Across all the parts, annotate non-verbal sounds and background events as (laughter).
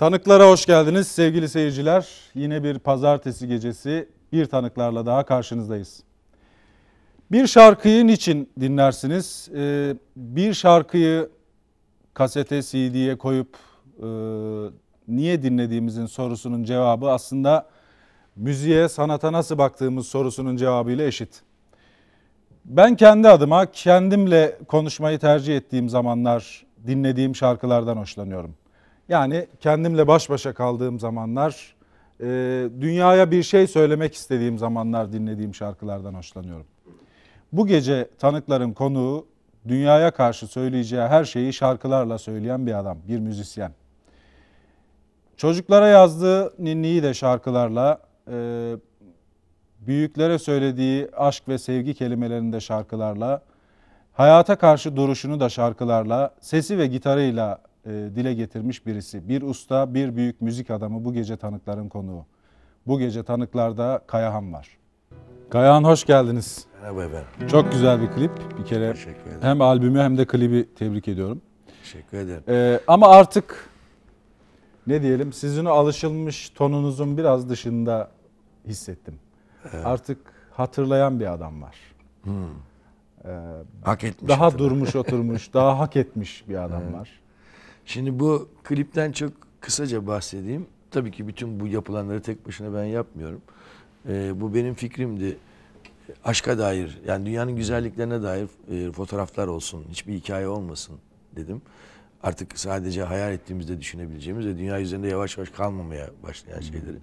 Tanıklara hoş geldiniz sevgili seyirciler. Yine bir pazartesi gecesi bir tanıklarla daha karşınızdayız. Bir şarkıyı niçin dinlersiniz? Ee, bir şarkıyı kasete, CD'ye koyup e, niye dinlediğimizin sorusunun cevabı aslında müziğe, sanata nasıl baktığımız sorusunun cevabıyla eşit. Ben kendi adıma kendimle konuşmayı tercih ettiğim zamanlar dinlediğim şarkılardan hoşlanıyorum. Yani kendimle baş başa kaldığım zamanlar, e, dünyaya bir şey söylemek istediğim zamanlar dinlediğim şarkılardan hoşlanıyorum. Bu gece tanıkların konuğu dünyaya karşı söyleyeceği her şeyi şarkılarla söyleyen bir adam, bir müzisyen. Çocuklara yazdığı ninniyi de şarkılarla, e, büyüklere söylediği aşk ve sevgi kelimelerini de şarkılarla, hayata karşı duruşunu da şarkılarla, sesi ve gitarıyla e, dile getirmiş birisi. Bir usta, bir büyük müzik adamı bu gece tanıkların konuğu. Bu gece tanıklarda Kayahan var. Kayahan hoş geldiniz. Merhaba efendim. Çok güzel bir klip. Bir kere hem albümü hem de klibi tebrik ediyorum. Teşekkür ederim. Ee, ama artık ne diyelim sizin o alışılmış tonunuzun biraz dışında hissettim. Evet. Artık hatırlayan bir adam var. Hmm. Ee, hak etmiş. Daha hatırlayan. durmuş oturmuş, daha hak etmiş bir adam (laughs) evet. var. Şimdi bu klipten çok kısaca bahsedeyim. Tabii ki bütün bu yapılanları tek başına ben yapmıyorum. Ee, bu benim fikrimdi. Aşka dair, yani dünyanın güzelliklerine dair e, fotoğraflar olsun, hiçbir hikaye olmasın dedim. Artık sadece hayal ettiğimizde düşünebileceğimiz ve dünya üzerinde yavaş yavaş kalmamaya başlayan şeyleri.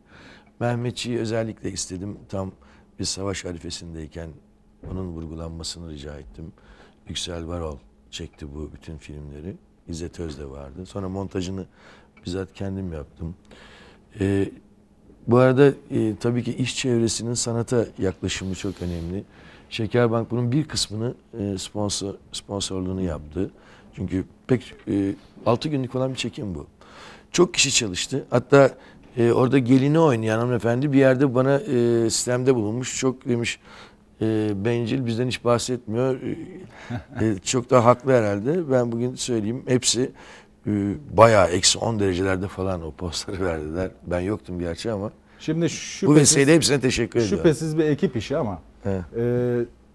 Mehmetçi'yi özellikle istedim. Tam bir savaş harifesindeyken onun vurgulanmasını rica ettim. Yüksel Varol çekti bu bütün filmleri. İzzet Öz de vardı. Sonra montajını bizzat kendim yaptım. E, bu arada e, tabii ki iş çevresinin sanata yaklaşımı çok önemli. Şekerbank bunun bir kısmını e, sponsor sponsorluğunu yaptı. Çünkü pek e, 6 günlük falan bir çekim bu. Çok kişi çalıştı. Hatta e, orada gelini oynayan hanımefendi bir yerde bana e, sistemde bulunmuş. Çok demiş e, bencil bizden hiç bahsetmiyor. Ee, e, çok da haklı herhalde. Ben bugün söyleyeyim hepsi e, bayağı eksi 10 derecelerde falan o postları verdiler. Ben yoktum gerçi ama. Şimdi şüphesiz, bu vesileyle hepsine teşekkür ediyorum. Şüphesiz bir ekip işi ama e,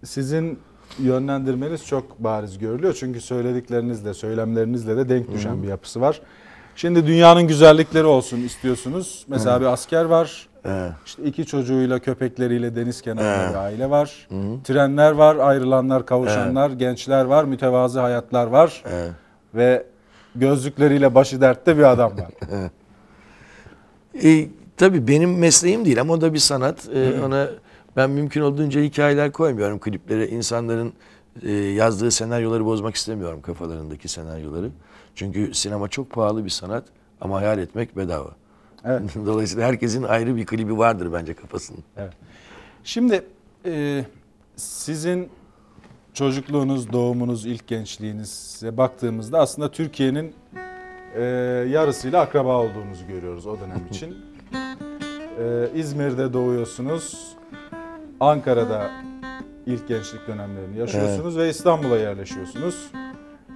sizin yönlendirmeniz çok bariz görülüyor. Çünkü söylediklerinizle, söylemlerinizle de denk düşen Hı. bir yapısı var. Şimdi dünyanın güzellikleri olsun istiyorsunuz. Mesela Hı. bir asker var Evet. İşte iki çocuğuyla, köpekleriyle deniz kenarında evet. bir aile var. Hı -hı. Trenler var, ayrılanlar, kavuşanlar, evet. gençler var, mütevazı hayatlar var. Evet. Ve gözlükleriyle başı dertte bir adam var. (laughs) e, tabii benim mesleğim değil ama o da bir sanat. E, ee, ona ben mümkün olduğunca hikayeler koymuyorum kliplere. İnsanların e, yazdığı senaryoları bozmak istemiyorum kafalarındaki senaryoları. Çünkü sinema çok pahalı bir sanat ama hayal etmek bedava. Evet. (laughs) Dolayısıyla herkesin ayrı bir klibi vardır bence kafasında. Evet. Şimdi e, sizin çocukluğunuz, doğumunuz, ilk gençliğinize baktığımızda aslında Türkiye'nin e, yarısıyla akraba olduğunuzu görüyoruz o dönem (laughs) için. e, İzmir'de doğuyorsunuz, Ankara'da ilk gençlik dönemlerini yaşıyorsunuz evet. ve İstanbul'a yerleşiyorsunuz.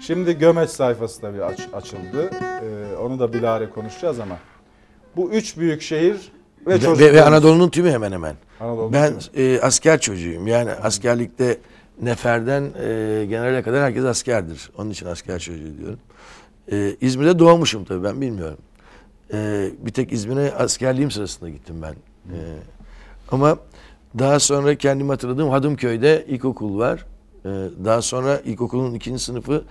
Şimdi Gömeç sayfası tabii aç, açıldı. Ee, onu da bilare konuşacağız ama bu üç büyük şehir ve ve, ve, Anadolu'nun tümü hemen hemen. Anadolu'nun ben e, asker çocuğuyum. Yani askerlikte neferden e, generale kadar herkes askerdir. Onun için asker çocuğu diyorum. E, İzmir'de doğmuşum tabii ben bilmiyorum. E, bir tek İzmir'e askerliğim sırasında gittim ben. E, ama daha sonra kendimi hatırladığım Hadımköy'de ilkokul var. E, daha sonra ilkokulun ikinci sınıfı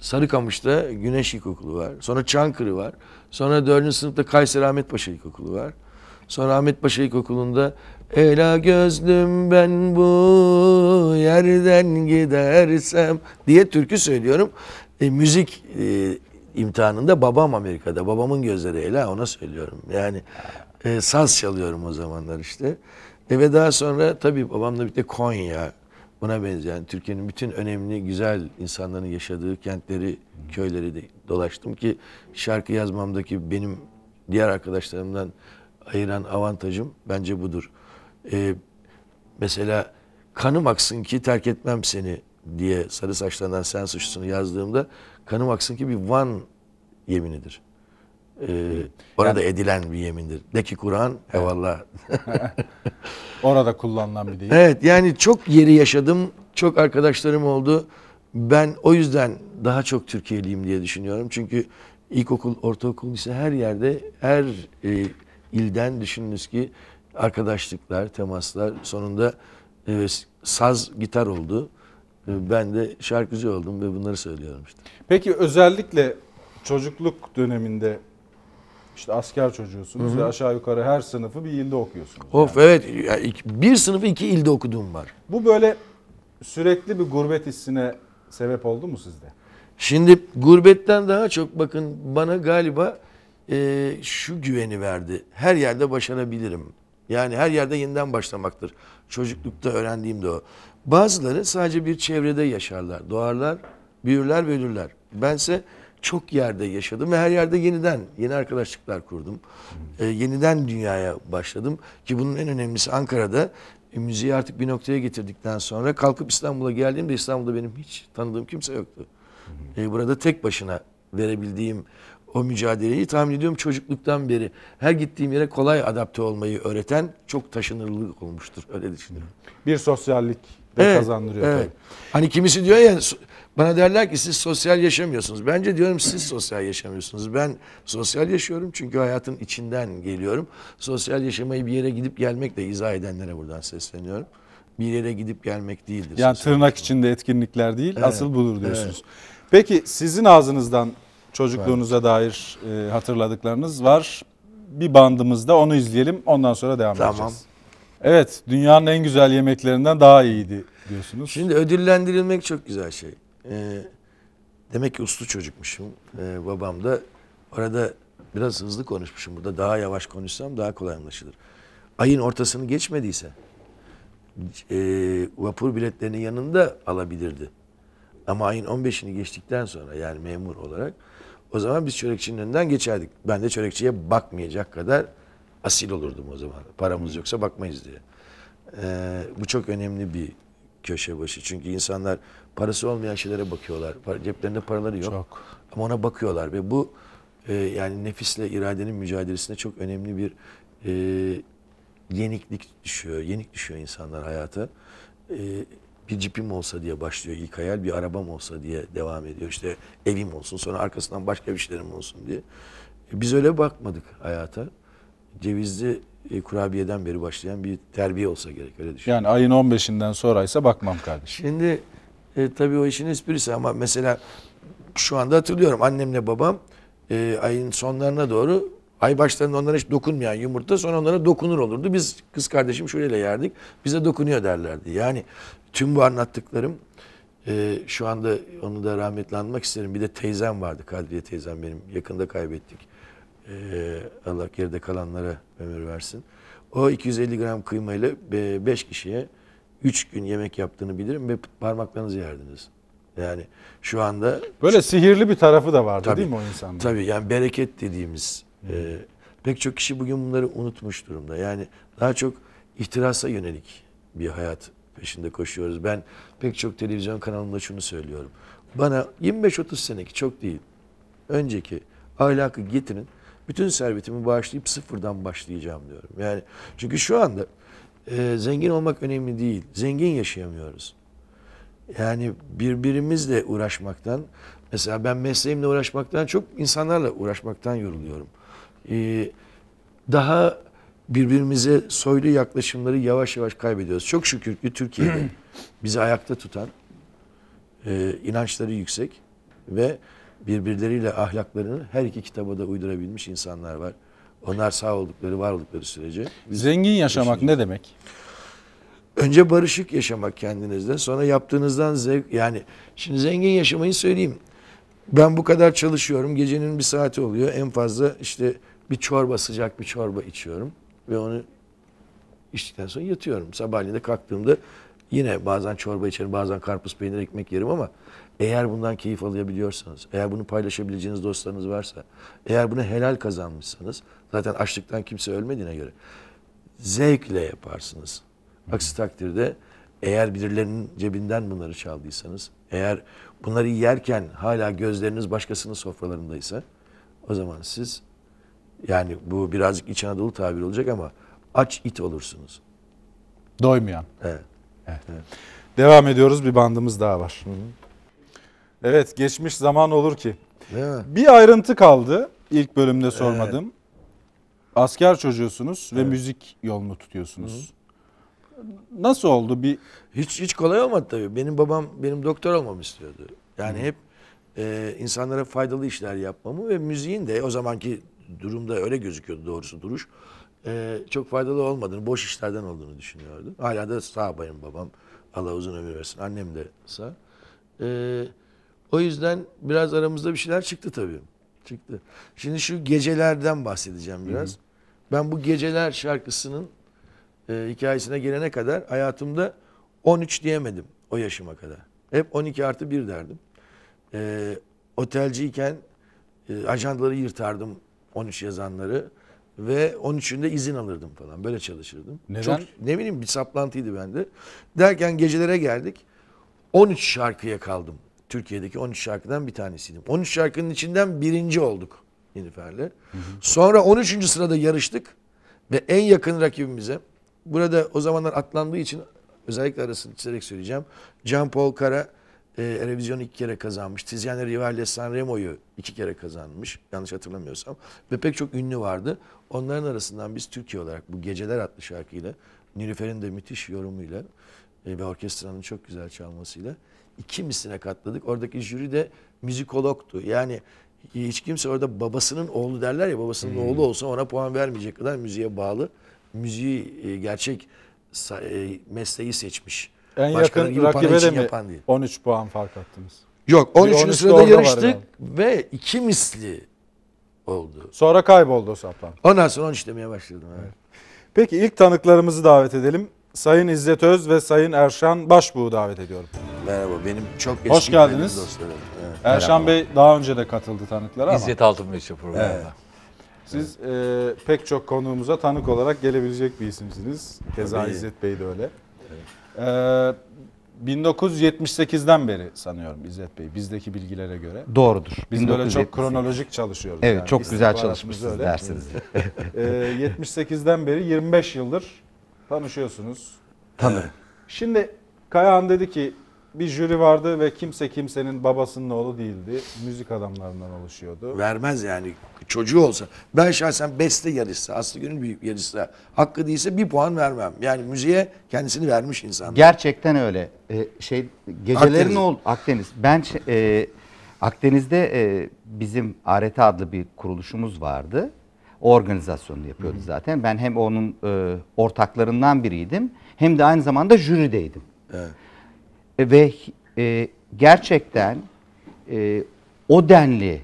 Sarıkamış'ta Güneş İlkokulu var. Sonra Çankırı var. Sonra dördüncü sınıfta Kayseri Ahmet Paşa İlkokulu var. Sonra Ahmet Paşa İlkokulu'nda Ela gözlüm ben bu yerden gidersem diye türkü söylüyorum. E, müzik e, imtihanında babam Amerika'da. Babamın gözleri Ela ona söylüyorum. Yani e, saz çalıyorum o zamanlar işte. E, ve daha sonra tabii babamla birlikte Konya, buna benzeyen Türkiye'nin bütün önemli güzel insanların yaşadığı kentleri, köyleri de dolaştım ki şarkı yazmamdaki benim diğer arkadaşlarımdan ayıran avantajım bence budur. Ee, mesela kanım aksın ki terk etmem seni diye sarı saçlarından sen suçlusun yazdığımda kanım aksın ki bir Van yeminidir. Ee, orada yani, edilen bir yemindir. De ki Kur'an hevallah. (laughs) orada kullanılan bir deyim. Evet yani çok yeri yaşadım. Çok arkadaşlarım oldu. Ben o yüzden daha çok Türkiye'liyim diye düşünüyorum. Çünkü ilkokul, ortaokul, ise her yerde, her e, ilden düşününüz ki arkadaşlıklar, temaslar sonunda e, saz, gitar oldu. E, ben de şarkıcı oldum ve bunları söylüyorum işte. Peki özellikle çocukluk döneminde işte asker çocuğusunuz Hı ve aşağı yukarı her sınıfı bir ilde okuyorsunuz. Of yani. evet bir sınıfı iki ilde okuduğum var. Bu böyle sürekli bir gurbet hissine sebep oldu mu sizde? Şimdi gurbetten daha çok bakın bana galiba e, şu güveni verdi. Her yerde başarabilirim. Yani her yerde yeniden başlamaktır. Çocuklukta öğrendiğim de o. Bazıları sadece bir çevrede yaşarlar. Doğarlar, büyürler ve ölürler. Bense çok yerde yaşadım ve her yerde yeniden yeni arkadaşlıklar kurdum. E, yeniden dünyaya başladım ki bunun en önemlisi Ankara'da e, müziği artık bir noktaya getirdikten sonra kalkıp İstanbul'a geldiğimde İstanbul'da benim hiç tanıdığım kimse yoktu. E, burada tek başına verebildiğim o mücadeleyi tahmin ediyorum çocukluktan beri her gittiğim yere kolay adapte olmayı öğreten çok taşınırlık olmuştur öyle düşünüyorum. Bir sosyallik de evet, kazandırıyor evet. tabii. Hani kimisi diyor ya bana derler ki siz sosyal yaşamıyorsunuz. Bence diyorum siz sosyal yaşamıyorsunuz. Ben sosyal yaşıyorum çünkü hayatın içinden geliyorum. Sosyal yaşamayı bir yere gidip gelmek de izah edenlere buradan sesleniyorum. Bir yere gidip gelmek değildir. Yani tırnak yaşamak. içinde etkinlikler değil evet. asıl budur diyorsunuz. Evet. Peki sizin ağzınızdan çocukluğunuza evet. dair e, hatırladıklarınız var. Bir bandımızda onu izleyelim ondan sonra devam tamam. edeceğiz. Evet dünyanın en güzel yemeklerinden daha iyiydi diyorsunuz. Şimdi ödüllendirilmek çok güzel şey. E, demek ki uslu çocukmuşum. E, babam da orada biraz hızlı konuşmuşum. Burada daha yavaş konuşsam daha kolay anlaşılır. Ayın ortasını geçmediyse e, vapur biletlerini yanında alabilirdi. Ama ayın 15'ini geçtikten sonra yani memur olarak o zaman biz çörekçinin önünden geçerdik. Ben de çörekçiye bakmayacak kadar asil olurdum o zaman. Paramız yoksa bakmayız diye. Ee, bu çok önemli bir köşe başı. Çünkü insanlar parası olmayan şeylere bakıyorlar. Ceplerinde paraları yok. Çok. Ama ona bakıyorlar ve bu e, yani nefisle iradenin mücadelesinde çok önemli bir e, yeniklik düşüyor. Yenik düşüyor insanlar hayata. E, bir cipim olsa diye başlıyor ilk hayal. Bir arabam olsa diye devam ediyor. İşte evim olsun sonra arkasından başka bir şeylerim olsun diye. E, biz öyle bakmadık hayata. Cevizli e, kurabiyeden beri başlayan bir terbiye olsa gerek öyle düşünüyorum. Yani ayın 15'inden sonraysa bakmam kardeşim. Şimdi e, tabii o işin esprisi ama mesela şu anda hatırlıyorum annemle babam e, ayın sonlarına doğru ay başlarında onlara hiç dokunmayan yumurta sonra onlara dokunur olurdu. Biz kız kardeşim şöyle yerdik bize dokunuyor derlerdi. Yani tüm bu anlattıklarım e, şu anda onu da rahmetli anmak isterim. Bir de teyzem vardı Kadriye teyzem benim yakında kaybettik. Ee, Allah geride kalanlara ömür versin. O 250 gram kıymayla 5 kişiye 3 gün yemek yaptığını bilirim ve parmaklarınızı yerdiniz. Yani şu anda... Böyle sihirli bir tarafı da vardı tabii, değil mi o insanın? Tabii yani bereket dediğimiz... E, pek çok kişi bugün bunları unutmuş durumda. Yani daha çok ihtirasa yönelik bir hayat peşinde koşuyoruz. Ben pek çok televizyon kanalında şunu söylüyorum. Bana 25-30 seneki çok değil önceki ahlakı getirin bütün servetimi bağışlayıp sıfırdan başlayacağım diyorum. Yani çünkü şu anda e, zengin olmak önemli değil. Zengin yaşayamıyoruz. Yani birbirimizle uğraşmaktan, mesela ben mesleğimle uğraşmaktan çok insanlarla uğraşmaktan yoruluyorum. Ee, daha birbirimize soylu yaklaşımları yavaş yavaş kaybediyoruz. Çok şükür ki Türkiye'de (clears throat) bizi ayakta tutan, e, inançları yüksek ve birbirleriyle ahlaklarını her iki kitaba da uydurabilmiş insanlar var. Onlar sağ oldukları, var oldukları sürece. Zengin yaşamak ne demek? Önce barışık yaşamak kendinizde, sonra yaptığınızdan zevk. Yani şimdi zengin yaşamayı söyleyeyim. Ben bu kadar çalışıyorum, gecenin bir saati oluyor. En fazla işte bir çorba, sıcak bir çorba içiyorum. Ve onu içtikten sonra yatıyorum. Sabahleyin de kalktığımda yine bazen çorba içerim, bazen karpuz, peynir, ekmek yerim ama eğer bundan keyif alabiliyorsanız, eğer bunu paylaşabileceğiniz dostlarınız varsa, eğer bunu helal kazanmışsanız, zaten açlıktan kimse ölmediğine göre zevkle yaparsınız. Aksi takdirde eğer birilerinin cebinden bunları çaldıysanız, eğer bunları yerken hala gözleriniz başkasının sofralarındaysa, o zaman siz yani bu birazcık İç Anadolu tabir olacak ama aç it olursunuz. Doymayan. Evet. evet. evet. Devam ediyoruz bir bandımız daha var. Hı hı. Evet geçmiş zaman olur ki. Bir ayrıntı kaldı ilk bölümde sormadım. Asker çocuğusunuz ve müzik yolunu tutuyorsunuz. Nasıl oldu? Bir Hiç hiç kolay olmadı tabii. Benim babam benim doktor olmamı istiyordu. Yani hep e, insanlara faydalı işler yapmamı ve müziğin de o zamanki durumda öyle gözüküyordu doğrusu duruş. e, çok faydalı olmadığını, boş işlerden olduğunu düşünüyordu. Hala da sağ bayım babam. Allah uzun ömür versin. Annem de sağ. E, o yüzden biraz aramızda bir şeyler çıktı tabii. Çıktı. Şimdi şu gecelerden bahsedeceğim biraz. Hı hı. Ben bu geceler şarkısının e, hikayesine gelene kadar hayatımda 13 diyemedim o yaşıma kadar. Hep 12 artı 1 derdim. E, otelciyken e, ajanları yırtardım 13 yazanları ve 13'ünde izin alırdım falan. Böyle çalışırdım. Neden? Çok, ne bileyim bir saplantıydı bende. Derken gecelere geldik. 13 şarkıya kaldım Türkiye'deki 13 şarkıdan bir tanesiydim. 13 şarkının içinden birinci olduk Nilüfer'le. Sonra 13. sırada yarıştık ve en yakın rakibimize burada o zamanlar atlandığı için özellikle arasını çizerek söyleyeceğim. Jean Paul Kara e, Erevizyon'u iki kere kazanmış. Tiziano Rivalle Sanremo'yu iki kere kazanmış. Yanlış hatırlamıyorsam. Ve pek çok ünlü vardı. Onların arasından biz Türkiye olarak bu Geceler adlı şarkıyla Nilüfer'in de müthiş yorumuyla e, ve orkestranın çok güzel çalmasıyla iki misline katladık. Oradaki jüri de müzikologtu. Yani hiç kimse orada babasının oğlu derler ya babasının hmm. oğlu olsa ona puan vermeyecek kadar müziğe bağlı. Müziği e, gerçek e, mesleği seçmiş. En Başkanın yakın rakibe de mi yapan değil. 13 puan fark attınız? Yok 13. 13 sırada yarıştık ve iki misli oldu. Sonra kayboldu o saplan. Ondan sonra 13 demeye başladım. Evet. evet. Peki ilk tanıklarımızı davet edelim. Sayın İzzet Öz ve Sayın Erşan Başbuğ'u davet ediyorum. Merhaba benim çok eski Hoş geldiniz. dostlarım. Evet. Erşan Bey daha önce de katıldı tanıklara ama İzzet Altınmeşe programında. Evet. siz e, pek çok konuğumuza tanık olarak gelebilecek bir isimsiniz. Keza Tabii. İzzet Bey de öyle. E, 1978'den beri sanıyorum İzzet Bey bizdeki bilgilere göre. Doğrudur. Biz böyle çok kronolojik çalışıyoruz. Evet yani. çok güzel İstihbaratımız çalışmışsınız dersiniz. (laughs) E, 78'den beri 25 yıldır tanışıyorsunuz. Tanırım. E, şimdi Kayahan dedi ki bir jüri vardı ve kimse kimsenin babasının oğlu değildi. Müzik adamlarından oluşuyordu. Vermez yani çocuğu olsa. Ben şahsen beste yarışsa, Aslı Gönül bir yarışsa hakkı değilse bir puan vermem. Yani müziğe kendisini vermiş insan. Gerçekten öyle. Ee, şey gecelerin Akdeniz. oldu Akdeniz. Ben e, Akdeniz'de e, bizim ART adlı bir kuruluşumuz vardı. O organizasyonunu yapıyordu zaten. Ben hem onun e, ortaklarından biriydim hem de aynı zamanda jürideydim. Evet ve e, gerçekten e, o denli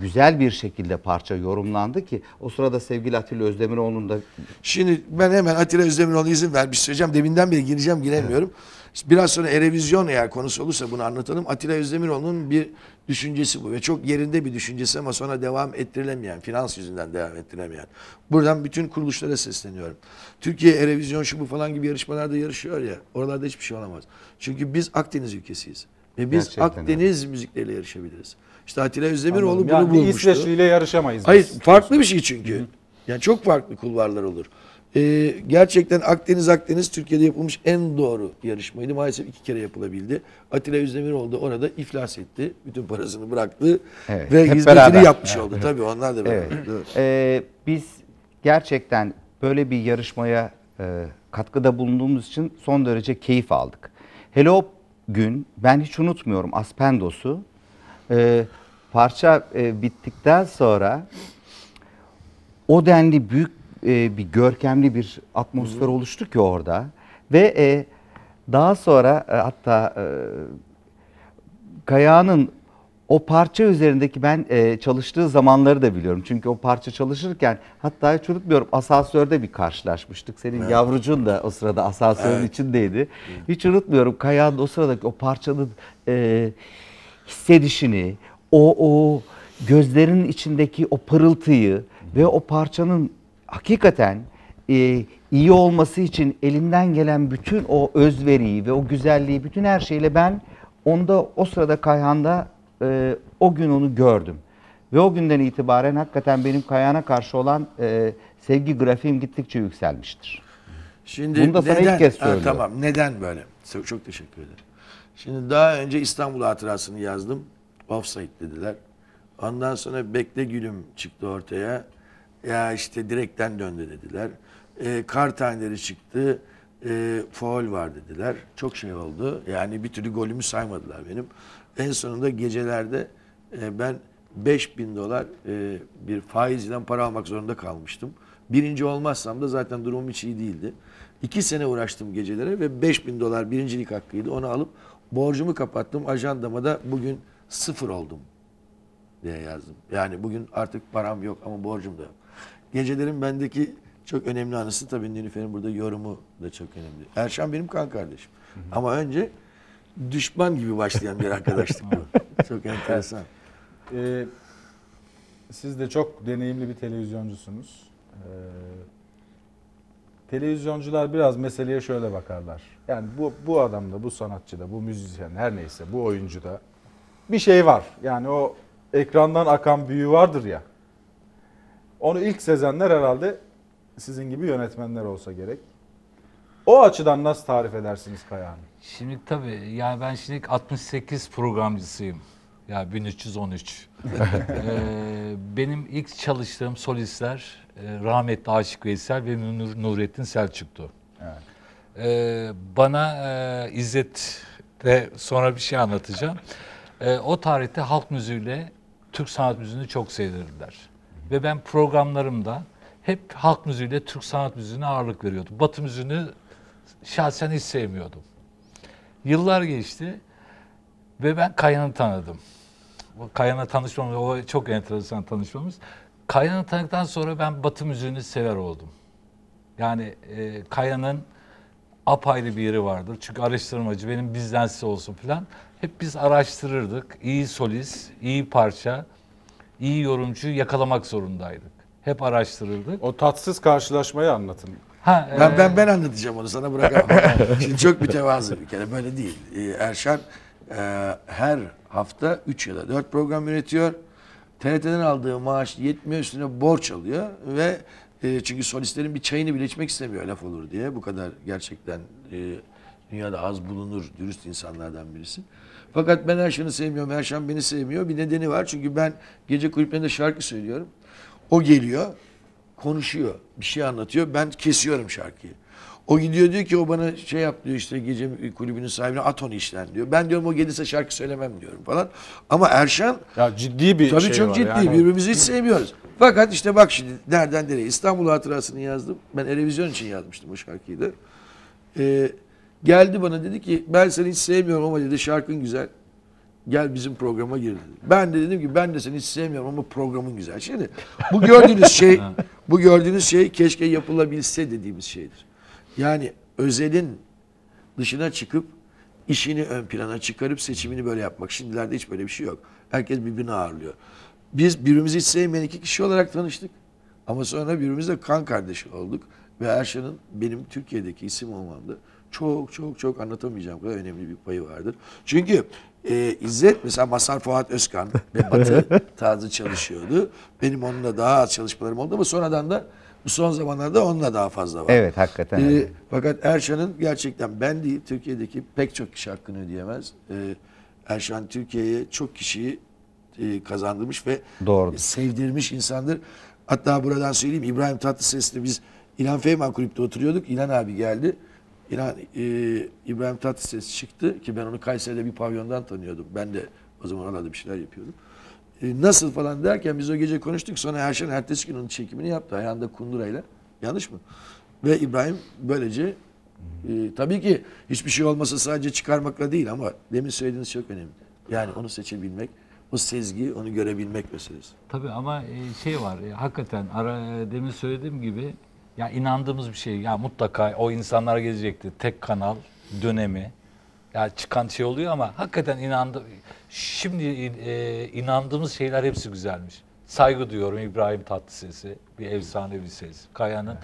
güzel bir şekilde parça yorumlandı ki o sırada sevgili Atilla Özdemiroğlu'nun da... Şimdi ben hemen Atilla Özdemiroğlu'na izin ver bir söyleyeceğim. Deminden beri gireceğim giremiyorum. Evet. Biraz sonra Erevizyon eğer konusu olursa bunu anlatalım. Atilla Özdemiroğlu'nun bir Düşüncesi bu ve çok yerinde bir düşüncesi ama sonra devam ettirilemeyen, finans yüzünden devam ettirilemeyen. Buradan bütün kuruluşlara sesleniyorum. Türkiye Erevizyon şu bu falan gibi yarışmalarda yarışıyor ya. Oralarda hiçbir şey olamaz. Çünkü biz Akdeniz ülkesiyiz. Ve biz Gerçekten Akdeniz öyle. müzikleriyle yarışabiliriz. İşte Atilla Özdemiroğlu Anladım. bunu yani bulmuştu. İsveçli ile yarışamayız. Hayır biz. farklı bir şey çünkü. Hı. Yani çok farklı kulvarlar olur. Ee, gerçekten Akdeniz Akdeniz Türkiye'de yapılmış en doğru yarışmaydı. Maalesef iki kere yapılabildi. Atilla Özdemir oldu orada iflas etti. Bütün parasını bıraktı evet, ve hizmetini beraber. yapmış oldu. Tabii onlar da beraber. Evet. Ee, biz gerçekten böyle bir yarışmaya e, katkıda bulunduğumuz için son derece keyif aldık. Hello gün ben hiç unutmuyorum Aspendos'u. E, parça e, bittikten sonra o denli büyük e, bir görkemli bir atmosfer Hı-hı. oluştu ki orada. Ve e, daha sonra e, hatta e, Kaya'nın o parça üzerindeki ben e, çalıştığı zamanları da biliyorum. Çünkü o parça çalışırken hatta hiç unutmuyorum asansörde bir karşılaşmıştık. Senin evet. yavrucun da o sırada asansörün evet. içindeydi. Evet. Hiç unutmuyorum Kaya'nın o sıradaki o parçanın e, hissedişini, o o gözlerin içindeki o pırıltıyı ve o parçanın hakikaten e, iyi olması için elinden gelen bütün o özveriyi ve o güzelliği bütün her şeyle ben onda o sırada Kayhan'da e, o gün onu gördüm. Ve o günden itibaren hakikaten benim Kayhan'a karşı olan e, sevgi grafiğim gittikçe yükselmiştir. Şimdi Bunu da neden, ilk kez söylüyorum. Ha, tamam neden böyle? Çok teşekkür ederim. Şimdi daha önce İstanbul hatırasını yazdım. Offside dediler. Ondan sonra Bekle Gülüm çıktı ortaya. Ya işte direkten döndü dediler. E, kar taneleri çıktı. E, faul var dediler. Çok şey oldu. Yani bir türlü golümü saymadılar benim. En sonunda gecelerde e, ben 5000 dolar e, bir faizden para almak zorunda kalmıştım. Birinci olmazsam da zaten durumum hiç iyi değildi. İki sene uğraştım gecelere ve 5000 dolar birincilik hakkıydı. Onu alıp borcumu kapattım. Ajandama da bugün sıfır oldum diye yazdım. Yani bugün artık param yok ama borcum da yok. Gecelerin bendeki çok önemli anısı tabii Nilüfer'in burada yorumu da çok önemli. Erşan benim kan kardeşim. Hı hı. Ama önce düşman gibi başlayan bir arkadaşlık bu. (laughs) çok enteresan. Ee, siz de çok deneyimli bir televizyoncusunuz. Ee, televizyoncular biraz meseleye şöyle bakarlar. Yani bu, bu adamda, bu sanatçıda, bu müzisyen her neyse, bu oyuncuda bir şey var. Yani o ekrandan akan büyü vardır ya. Onu ilk sezenler herhalde sizin gibi yönetmenler olsa gerek. O açıdan nasıl tarif edersiniz Kayahan'ı? Şimdi tabii yani ben şimdi 68 programcısıyım. Ya yani 1313. ee, benim ilk çalıştığım solistler e, rahmetli Aşık Veysel ve Nur, Nurettin Selçuk'tu. Evet. Ee, bana e, İzzet de sonra bir şey anlatacağım. Ee, o tarihte halk müziğiyle Türk sanat müziğini çok sevdirdiler. Ve ben programlarımda hep halk müziğiyle Türk sanat müziğine ağırlık veriyordum. Batı müziğini şahsen hiç sevmiyordum. Yıllar geçti ve ben Kayan'ı tanıdım. Kayan'la tanışmamız, o çok enteresan tanışmamız. Kayan'ı tanıdıktan sonra ben Batı müziğini sever oldum. Yani e, Kayan'ın apayrı bir yeri vardır. Çünkü araştırmacı benim bizden size olsun falan. Hep biz araştırırdık. İyi solist, iyi parça iyi yorumcuyu yakalamak zorundaydık. Hep araştırırdık. O tatsız karşılaşmayı anlatın. Ha, ben, e... ben ben anlatacağım onu sana bırakamam. (laughs) Şimdi çok mütevazı bir kere böyle değil. Ee, Erşan e, her hafta 3 ya da 4 program üretiyor. TRT'den aldığı maaş yetmiyor üstüne borç alıyor ve e, çünkü solistlerin bir çayını bile içmek istemiyor laf olur diye. Bu kadar gerçekten e, dünyada az bulunur dürüst insanlardan birisi. Fakat ben Erşan'ı sevmiyorum, Erşan beni sevmiyor. Bir nedeni var çünkü ben gece kulüplerinde şarkı söylüyorum. O geliyor, konuşuyor, bir şey anlatıyor. Ben kesiyorum şarkıyı. O gidiyor diyor ki o bana şey yap diyor işte gece kulübünün sahibine at onu işten diyor. Ben diyorum o gelirse şarkı söylemem diyorum falan. Ama Erşan ya ciddi bir tabii şey çok ciddi yani. birbirimizi hiç sevmiyoruz. Fakat işte bak şimdi nereden nereye İstanbul hatırasını yazdım. Ben televizyon için yazmıştım o şarkıyı da. Ee, Geldi bana dedi ki ben seni hiç sevmiyorum ama dedi şarkın güzel. Gel bizim programa gir dedi. Ben de dedim ki ben de seni hiç sevmiyorum ama programın güzel. Şimdi bu gördüğünüz şey (laughs) bu gördüğünüz şey keşke yapılabilse dediğimiz şeydir. Yani özelin dışına çıkıp işini ön plana çıkarıp seçimini böyle yapmak. Şimdilerde hiç böyle bir şey yok. Herkes birbirini ağırlıyor. Biz birbirimizi hiç sevmeyen iki kişi olarak tanıştık. Ama sonra birbirimizle kan kardeşi olduk. Ve Erşan'ın benim Türkiye'deki isim olmamdı çok çok çok anlatamayacağım kadar önemli bir payı vardır. Çünkü e, İzzet mesela Masar Fuat Özkan ve Batı (laughs) tarzı çalışıyordu. Benim onunla daha az çalışmalarım oldu ama sonradan da bu son zamanlarda onunla daha fazla var. Evet hakikaten. E, fakat Erşan'ın gerçekten ben değil Türkiye'deki pek çok kişi hakkını ödeyemez. E, Erşan Türkiye'ye çok kişiyi e, kazandırmış ve Doğru. sevdirmiş insandır. Hatta buradan söyleyeyim İbrahim Tatlıses'le biz İlhan Feyman Kulüp'te oturuyorduk. İlhan abi geldi İnan e, İbrahim Tatlıses çıktı ki ben onu Kayseri'de bir pavyondan tanıyordum. Ben de o zaman orada bir şeyler yapıyordum. E, nasıl falan derken biz o gece konuştuk. Sonra her şeyin ertesi gün onun çekimini yaptı. Ayağında kundurayla. Yanlış mı? Ve İbrahim böylece e, tabii ki hiçbir şey olmasa sadece çıkarmakla değil ama demin söylediğiniz çok önemli. Yani onu seçebilmek, o sezgi, onu görebilmek meselesi. Tabii ama e, şey var, e, hakikaten ara, e, demin söylediğim gibi ya inandığımız bir şey. Ya mutlaka o insanlar gelecekti. Tek kanal dönemi. Ya çıkan şey oluyor ama hakikaten inandı. Şimdi e, inandığımız şeyler hepsi güzelmiş. Saygı duyuyorum İbrahim Tatlıses'i. Bir efsane bir ses. Kaya'nın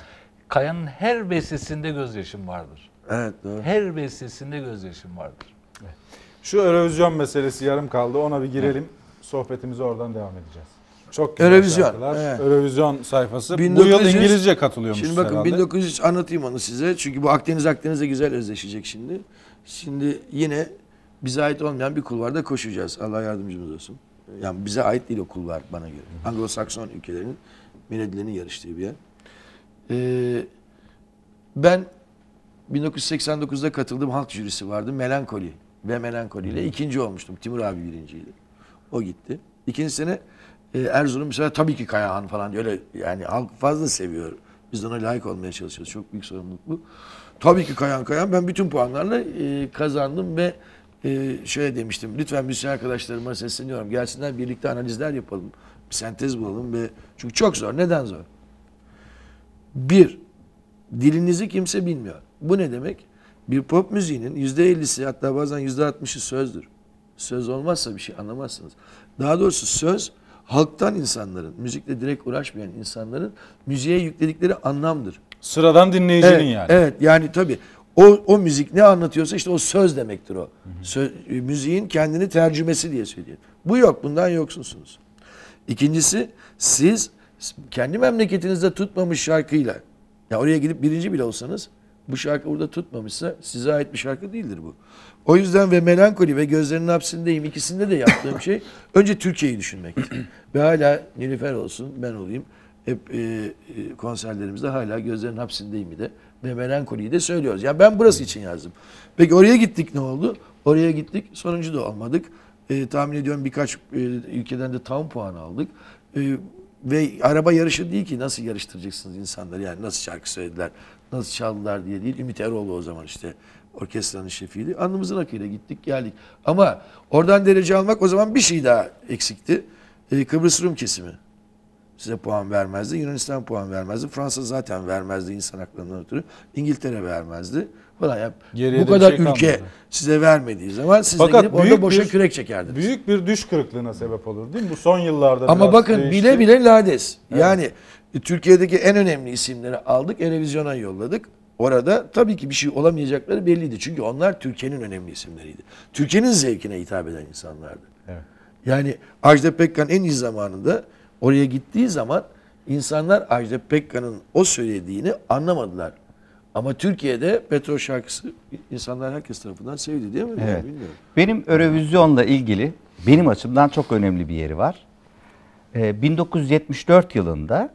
Kaya'nın her bestesinde gözyaşım vardır. Evet, doğru. Her bestesinde gözyaşım vardır. Evet. Şu Eurovision meselesi yarım kaldı. Ona bir girelim. Evet. Sohbetimize oradan devam edeceğiz. Çok güzel Eurovision. Evet. Eurovision sayfası. 1900, Bu yıl İngilizce katılıyormuş Şimdi bakın herhalde. 1900 anlatayım onu size. Çünkü bu Akdeniz Akdeniz'e güzel özleşecek şimdi. Şimdi yine bize ait olmayan bir kulvarda koşacağız. Allah yardımcımız olsun. Yani bize ait değil o kulvar bana göre. Anglo-Sakson ülkelerinin melodilerinin yarıştığı bir yer. Ee, ben 1989'da katıldım halk jürisi vardı. Melankoli ve Melankoli ile ikinci olmuştum. Timur abi birinciydi. O gitti. İkinci sene e, Erzurum mesela tabii ki Kayahan falan öyle yani halk fazla seviyor. Biz ona layık olmaya çalışıyoruz. Çok büyük sorumluluk bu. Tabii ki Kayahan Kayahan ben bütün puanlarla e, kazandım ve e, şöyle demiştim. Lütfen müzisyen arkadaşlarıma sesleniyorum. Gelsinler birlikte analizler yapalım. Bir sentez bulalım ve çünkü çok zor. Neden zor? Bir, dilinizi kimse bilmiyor. Bu ne demek? Bir pop müziğinin yüzde ellisi hatta bazen yüzde altmışı sözdür. Söz olmazsa bir şey anlamazsınız. Daha doğrusu söz halktan insanların, müzikle direkt uğraşmayan insanların müziğe yükledikleri anlamdır. Sıradan dinleyicinin evet, yani. Evet yani tabii o, o müzik ne anlatıyorsa işte o söz demektir o. Söz, e, müziğin kendini tercümesi diye söylüyor. Bu yok bundan yoksunsunuz. İkincisi siz kendi memleketinizde tutmamış şarkıyla ya oraya gidip birinci bile olsanız bu şarkı burada tutmamışsa size ait bir şarkı değildir bu. O yüzden ve melankoli ve gözlerinin hapsindeyim ikisinde de yaptığım şey (laughs) önce Türkiye'yi düşünmekti. ve hala Nilüfer olsun ben olayım hep e, e konserlerimizde hala gözlerin hapsindeyim de ve melankoliyi de söylüyoruz. Ya yani ben burası için yazdım. Peki oraya gittik ne oldu? Oraya gittik sonuncu da olmadık. E, tahmin ediyorum birkaç e, ülkeden de tam puan aldık. E, ve araba yarışı değil ki nasıl yarıştıracaksınız insanları yani nasıl şarkı söylediler nasıl çaldılar diye değil. Ümit Eroğlu o zaman işte orkestranın şefiydi. Anımızın akıyla gittik geldik. Ama oradan derece almak o zaman bir şey daha eksikti. Ee, Kıbrıs Rum kesimi size puan vermezdi. Yunanistan puan vermezdi. Fransa zaten vermezdi insan haklarından ötürü. İngiltere vermezdi. Falan. yap Geriye bu kadar şey ülke kalmadı. size vermediği zaman siz Fakat de gidip orada boşa bir, kürek çekerdiniz. Büyük bir düş kırıklığına sebep olur değil mi? Bu son yıllarda Ama bakın değişti. bile bile lades. Evet. Yani e, Türkiye'deki en önemli isimleri aldık, televizyona yolladık. Orada tabii ki bir şey olamayacakları belliydi. Çünkü onlar Türkiye'nin önemli isimleriydi. Türkiye'nin zevkine hitap eden insanlardı. Evet. Yani Ajda Pekkan en iyi zamanında oraya gittiği zaman insanlar Ajda Pekkan'ın o söylediğini anlamadılar. Ama Türkiye'de Petro şarkısı insanlar herkes tarafından sevdi değil mi? Evet. Bilmiyorum. Benim Eurovizyon'la ilgili benim açımdan çok önemli bir yeri var. 1974 ee, yılında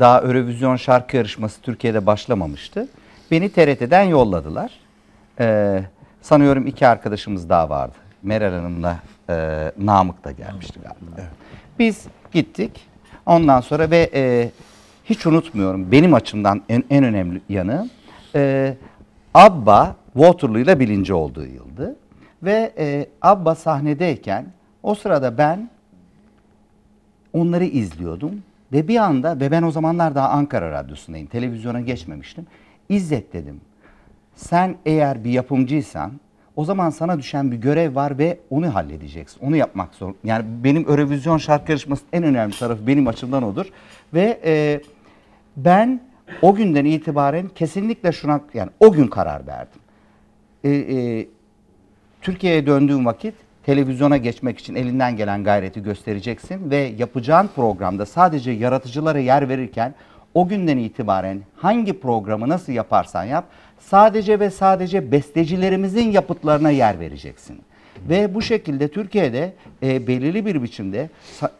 daha Eurovision şarkı yarışması Türkiye'de başlamamıştı. Beni TRT'den yolladılar. Ee, sanıyorum iki arkadaşımız daha vardı. Meral Hanım'la e, Namık da gelmişti galiba. Evet. Biz gittik. Ondan sonra ve e, hiç unutmuyorum benim açımdan en, en önemli yanı e, Abba Waterloo ile bilinci olduğu yıldı. Ve e, Abba sahnedeyken o sırada ben onları izliyordum ve bir anda ve ben o zamanlar daha Ankara Radyosu'ndayım. Televizyona geçmemiştim. İzzet dedim. Sen eğer bir yapımcıysan o zaman sana düşen bir görev var ve onu halledeceksin. Onu yapmak zor. Yani benim Eurovision şarkı yarışması en önemli tarafı benim açımdan odur. Ve e, ben o günden itibaren kesinlikle şuna yani o gün karar verdim. E, e, Türkiye'ye döndüğüm vakit televizyona geçmek için elinden gelen gayreti göstereceksin ve yapacağın programda sadece yaratıcılara yer verirken o günden itibaren hangi programı nasıl yaparsan yap sadece ve sadece bestecilerimizin yapıtlarına yer vereceksin. Ve bu şekilde Türkiye'de e, belirli bir biçimde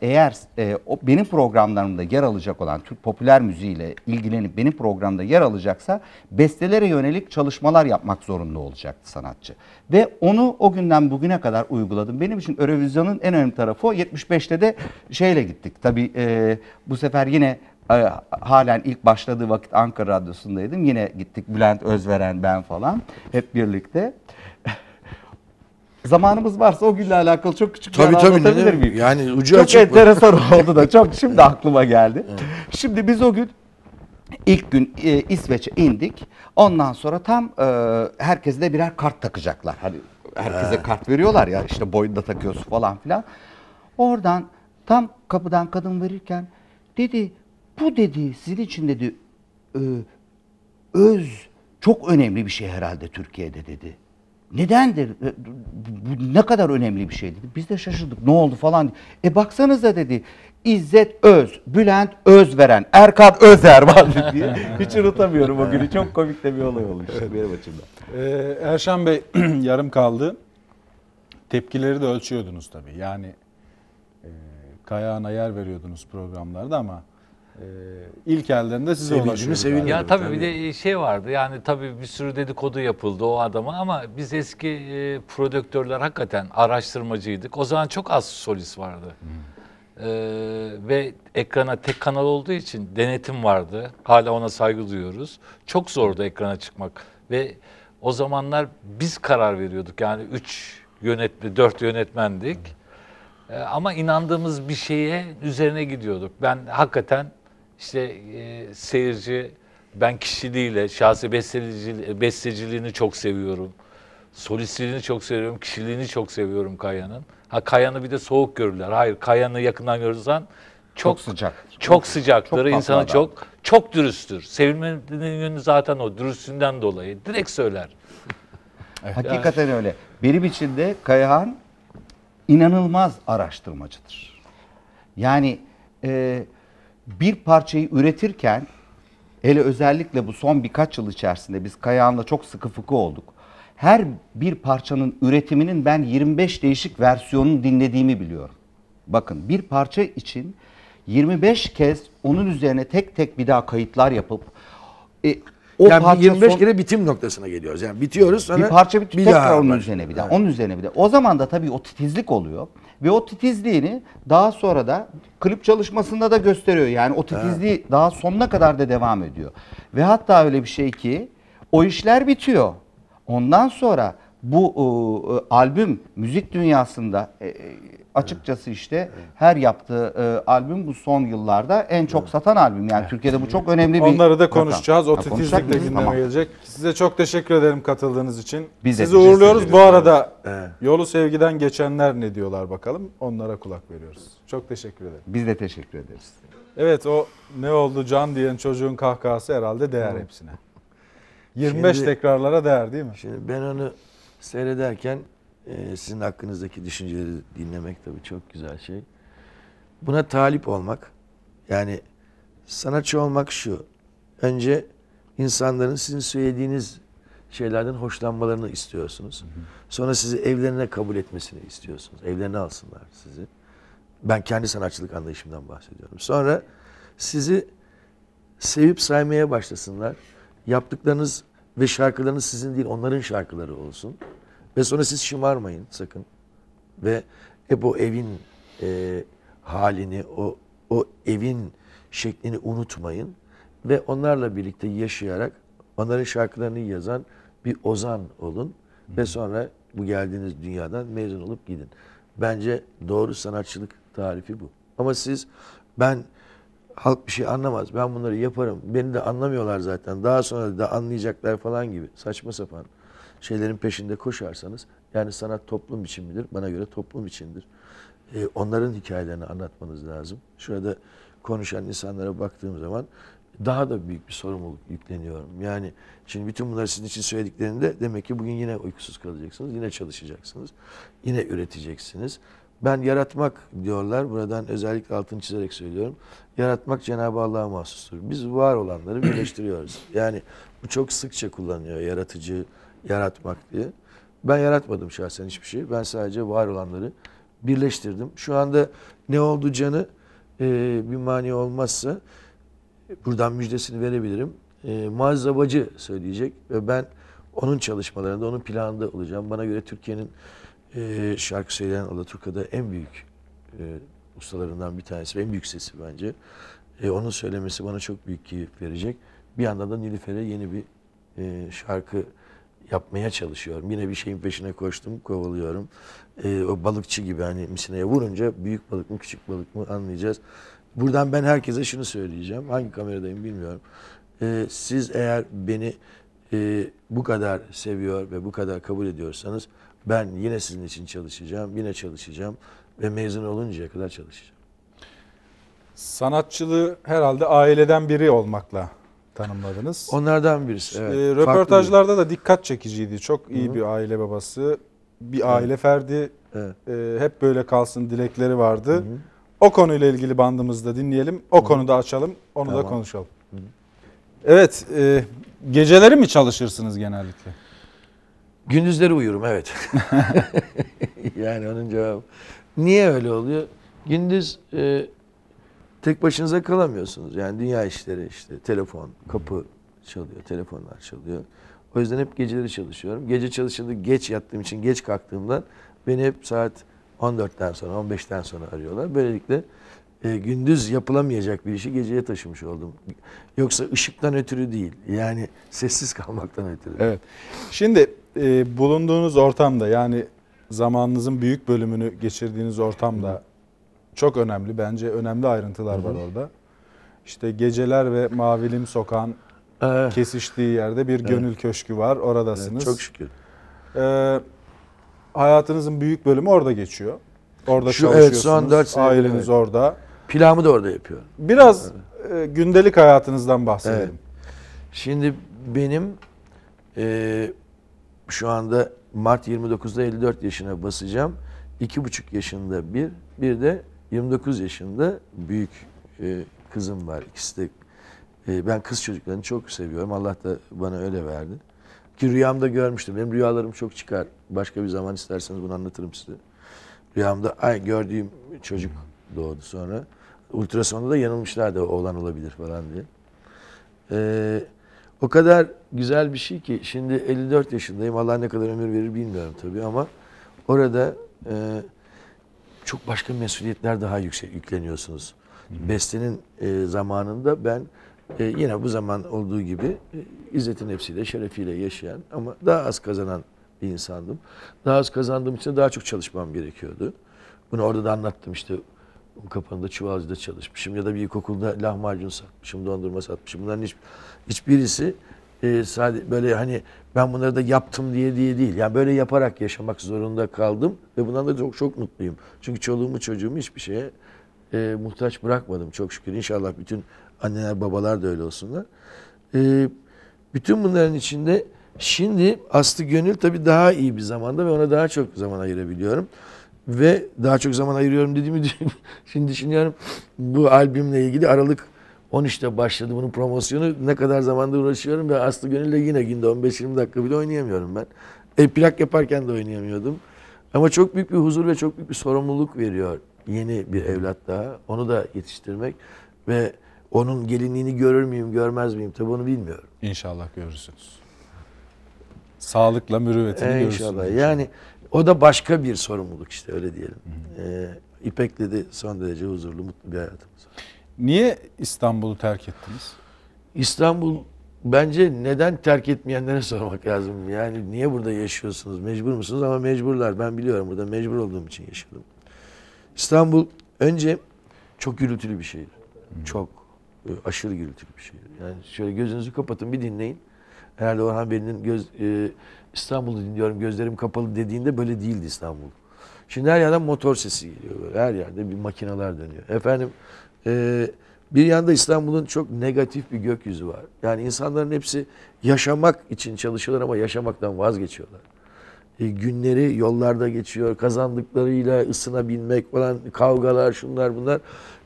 eğer e, o, benim programlarımda yer alacak olan Türk popüler müziğiyle ilgilenip benim programda yer alacaksa bestelere yönelik çalışmalar yapmak zorunda olacaktı sanatçı. Ve onu o günden bugüne kadar uyguladım. Benim için Eurovision'un en önemli tarafı o. 75'te de şeyle gittik. Tabii e, bu sefer yine e, halen ilk başladığı vakit Ankara Radyosu'ndaydım. Yine gittik Bülent Özveren ben falan hep birlikte. Zamanımız varsa o günle alakalı çok küçük tabii, bir tabii, anlatabilir ne, miyim? Yani ucu çok açık. Çok enteresan (laughs) oldu da çok şimdi aklıma geldi. Evet. Şimdi biz o gün ilk gün e, İsveç'e indik. Ondan sonra tam e, herkese de birer kart takacaklar. Hani herkese evet. kart veriyorlar ya işte boyunda takıyorsun falan filan. Oradan tam kapıdan kadın verirken dedi bu dedi sizin için dedi e, öz çok önemli bir şey herhalde Türkiye'de dedi. Nedendir? E, bu ne kadar önemli bir şey dedi. Biz de şaşırdık. Ne oldu falan. E baksanıza dedi. İzzet Öz, Bülent Özveren, Erkan Özer var diye. (laughs) Hiç unutamıyorum o günü. Çok komik de bir olay olmuş evet. benim açımdan. Ee, Erşan Bey (clears throat) yarım kaldı. Tepkileri de ölçüyordunuz tabii. Yani e, kayağına yer veriyordunuz programlarda ama ee, ilk ellerinde size Sevincini ulaşıyor. seviniyor. Ya tabii, bir de şey vardı yani tabii bir sürü dedikodu yapıldı o adama ama biz eski e, prodüktörler hakikaten araştırmacıydık. O zaman çok az solist vardı. E, ve ekrana tek kanal olduğu için denetim vardı. Hala ona saygı duyuyoruz. Çok zordu ekrana çıkmak ve o zamanlar biz karar veriyorduk. Yani üç yönetme, dört yönetmendik. E, ama inandığımız bir şeye üzerine gidiyorduk. Ben hakikaten işte e, seyirci ben kişiliğiyle, şahsi besteci, e, besteciliğini çok seviyorum. Solistliğini çok seviyorum, kişiliğini çok seviyorum Kaya'nın. Ha Kaya'nı bir de soğuk görürler. Hayır, Kaya'nı yakından görürsen çok, çok sıcak. Çok sıcaktır, çok insanı çok çok dürüsttür. Sevilmenin yönü zaten o dürüstlüğünden dolayı. Direkt söyler. (laughs) evet. Hakikaten öyle. Benim için de Kayahan inanılmaz araştırmacıdır. Yani e, bir parçayı üretirken hele özellikle bu son birkaç yıl içerisinde biz Kayahan'la çok sıkı fıkı olduk. Her bir parçanın üretiminin ben 25 değişik versiyonunu dinlediğimi biliyorum. Bakın bir parça için 25 kez onun üzerine tek tek bir daha kayıtlar yapıp e, o yani 25 son... kere bitim noktasına geliyoruz. Yani bitiyoruz sonra bir parça bit bir tekrar onun üzerine bir daha. Evet. Onun üzerine bir daha. O zaman da tabii o titizlik oluyor ve o titizliğini daha sonra da klip çalışmasında da gösteriyor. Yani o titizliği evet. daha sonuna kadar da devam ediyor. Ve hatta öyle bir şey ki o işler bitiyor. Ondan sonra bu e, e, albüm müzik dünyasında e, e, açıkçası işte her yaptığı e, albüm bu son yıllarda en çok satan albüm. Yani Türkiye'de bu çok önemli bir Onları da konuşacağız. O titizlikle konuşacak gündeme Tamam. gelecek. Size çok teşekkür ederim katıldığınız için. Biz de Sizi teşekkür uğurluyoruz. Bu arada yolu sevgiden geçenler ne diyorlar bakalım. Onlara kulak veriyoruz. Çok teşekkür ederim. Biz de teşekkür ederiz. Evet o ne oldu can diyen çocuğun kahkahası herhalde değer hepsine. 25 Şimdi- tekrarlara değer değil mi? Şimdi ben onu seyrederken e, sizin hakkınızdaki düşünceleri dinlemek tabii çok güzel şey. Buna talip olmak yani sanatçı olmak şu. Önce insanların sizin söylediğiniz şeylerden hoşlanmalarını istiyorsunuz. Sonra sizi evlerine kabul etmesini istiyorsunuz. Evlerine alsınlar sizi. Ben kendi sanatçılık anlayışımdan bahsediyorum. Sonra sizi sevip saymaya başlasınlar. Yaptıklarınız ve şarkılarınız sizin değil onların şarkıları olsun. Ve sonra siz şımarmayın sakın. Ve hep o evin e, halini, o, o evin şeklini unutmayın. Ve onlarla birlikte yaşayarak onların şarkılarını yazan bir ozan olun. Hı. Ve sonra bu geldiğiniz dünyadan mezun olup gidin. Bence doğru sanatçılık tarifi bu. Ama siz ben Halk bir şey anlamaz. Ben bunları yaparım. Beni de anlamıyorlar zaten. Daha sonra da anlayacaklar falan gibi. Saçma sapan şeylerin peşinde koşarsanız yani sanat toplum için midir? Bana göre toplum içindir. Ee, onların hikayelerini anlatmanız lazım. Şurada konuşan insanlara baktığım zaman daha da büyük bir sorumluluk yükleniyorum. Yani şimdi bütün bunları sizin için söylediklerinde demek ki bugün yine uykusuz kalacaksınız, yine çalışacaksınız, yine üreteceksiniz. Ben yaratmak diyorlar. Buradan özellikle altını çizerek söylüyorum. Yaratmak Cenab-ı Allah'a mahsustur. Biz var olanları birleştiriyoruz. (clears throat) Yani bu çok sıkça kullanıyor yaratıcı, yaratmak diye. Ben yaratmadım şahsen hiçbir şey. Ben sadece var olanları birleştirdim. Şu anda ne oldu canı e, bir mani olmazsa buradan müjdesini verebilirim. E, ee, Muazzabacı söyleyecek ve ben onun çalışmalarında, onun planında olacağım. Bana göre Türkiye'nin e, şarkı söyleyen Alaturka'da en büyük e, ustalarından bir tanesi en büyük sesi bence. E, onun söylemesi bana çok büyük keyif verecek. Bir yandan da Nilüfer'e yeni bir e, şarkı yapmaya çalışıyorum. Yine bir şeyin peşine koştum, kovalıyorum. E, o balıkçı gibi hani misineye vurunca büyük balık mı küçük balık mı anlayacağız. Buradan ben herkese şunu söyleyeceğim. Hangi kameradayım bilmiyorum. E, siz eğer beni e, bu kadar seviyor ve bu kadar kabul ediyorsanız ben yine sizin için çalışacağım, yine çalışacağım ve mezun oluncaya kadar çalışacağım. Sanatçılığı herhalde aileden biri olmakla tanımladınız. Onlardan birisi. Evet, e, röportajlarda da dikkat çekiciydi. Çok iyi Hı-hı. bir aile babası, bir evet. aile ferdi. Evet. E, hep böyle kalsın dilekleri vardı. Hı-hı. O konuyla ilgili bandımızda dinleyelim. O Hı-hı. konuda açalım, onu tamam. da konuşalım. Hı-hı. Evet, e, geceleri mi çalışırsınız genellikle? Gündüzleri uyurum evet. (laughs) yani onun cevabı. Niye öyle oluyor? Gündüz e, tek başınıza kalamıyorsunuz. Yani dünya işleri işte telefon, kapı çalıyor, telefonlar çalıyor. O yüzden hep geceleri çalışıyorum. Gece çalışınca geç yattığım için geç kalktığımdan beni hep saat 14'ten sonra 15'ten sonra arıyorlar. Böylelikle e, gündüz yapılamayacak bir işi geceye taşımış oldum. Yoksa ışıktan ötürü değil. Yani sessiz kalmaktan ötürü. Evet. Şimdi e, bulunduğunuz ortamda yani zamanınızın büyük bölümünü geçirdiğiniz ortamda çok önemli. Bence önemli ayrıntılar Hı. var orada. İşte geceler ve mavilim sokan ee, kesiştiği yerde bir gönül evet. köşkü var. Oradasınız. Evet, çok şükür. Ee, hayatınızın büyük bölümü orada geçiyor. Orada Şu, çalışıyorsunuz. Evet, şu aileniz evet. orada. Planımı da orada yapıyorum. Biraz evet. e, gündelik hayatınızdan bahsedelim. Evet. Şimdi benim e, şu anda Mart 29'da 54 yaşına basacağım. 2,5 yaşında bir, bir de 29 yaşında büyük e, kızım var. İkisi de e, ben kız çocuklarını çok seviyorum. Allah da bana öyle verdi. Ki rüyamda görmüştüm. Benim rüyalarım çok çıkar. Başka bir zaman isterseniz bunu anlatırım size. Rüyamda ay gördüğüm çocuk doğdu sonra. Ultrasonda da yanılmışlar da oğlan olabilir falan diye. Ee, o kadar güzel bir şey ki şimdi 54 yaşındayım. Allah ne kadar ömür verir bilmiyorum tabii ama orada e, çok başka mesuliyetler daha yüksek yükleniyorsunuz. Hı. Bestenin e, zamanında ben e, yine bu zaman olduğu gibi e, izzetin hepsiyle, şerefiyle yaşayan ama daha az kazanan bir insandım. Daha az kazandığım için daha çok çalışmam gerekiyordu. Bunu orada da anlattım işte kapanında çuvalcıda çalışmışım ya da bir ilkokulda lahmacun satmışım, dondurma satmışım. Bunların hiç Hiçbirisi e, sadece böyle hani ben bunları da yaptım diye diye değil. Yani böyle yaparak yaşamak zorunda kaldım ve bundan da çok çok mutluyum. Çünkü çoluğumu çocuğumu hiçbir şeye e, muhtaç bırakmadım çok şükür. İnşallah bütün anneler babalar da öyle olsunlar. E, bütün bunların içinde şimdi Aslı Gönül tabii daha iyi bir zamanda ve ona daha çok zaman ayırabiliyorum. Ve daha çok zaman ayırıyorum dediğimi (laughs) şimdi düşünüyorum. Bu albümle ilgili Aralık 13'te başladı bunun promosyonu. Ne kadar zamandır uğraşıyorum ve Aslı Gönül'le yine günde 15-20 dakika bile oynayamıyorum ben. E, plak yaparken de oynayamıyordum. Ama çok büyük bir huzur ve çok büyük bir sorumluluk veriyor yeni bir evlat daha. Onu da yetiştirmek ve onun gelinliğini görür müyüm, görmez miyim? tabi onu bilmiyorum. İnşallah görürsünüz. Sağlıkla mürüvvetini ee, görürsünüz. İnşallah. Yani o da başka bir sorumluluk işte öyle diyelim. Hı hı. Ee, İpek'le de son derece huzurlu, mutlu bir hayatımız var. Niye İstanbul'u terk ettiniz? İstanbul bence neden terk etmeyenlere sormak lazım. Yani niye burada yaşıyorsunuz? Mecbur musunuz? Ama mecburlar. Ben biliyorum burada mecbur olduğum için yaşadım. İstanbul önce çok gürültülü bir şehir. Çok e, aşırı gürültülü bir şehir. Yani şöyle gözünüzü kapatın bir dinleyin. Herhalde Orhan Bey'in göz e, İstanbul'u dinliyorum gözlerim kapalı dediğinde böyle değildi İstanbul. Şimdi her yerden motor sesi geliyor böyle. Her yerde bir makineler dönüyor. Efendim e, bir yanda İstanbul'un çok negatif bir gökyüzü var. Yani insanların hepsi yaşamak için çalışıyorlar ama yaşamaktan vazgeçiyorlar. E, günleri yollarda geçiyor. Kazandıklarıyla ısına binmek falan kavgalar şunlar bunlar.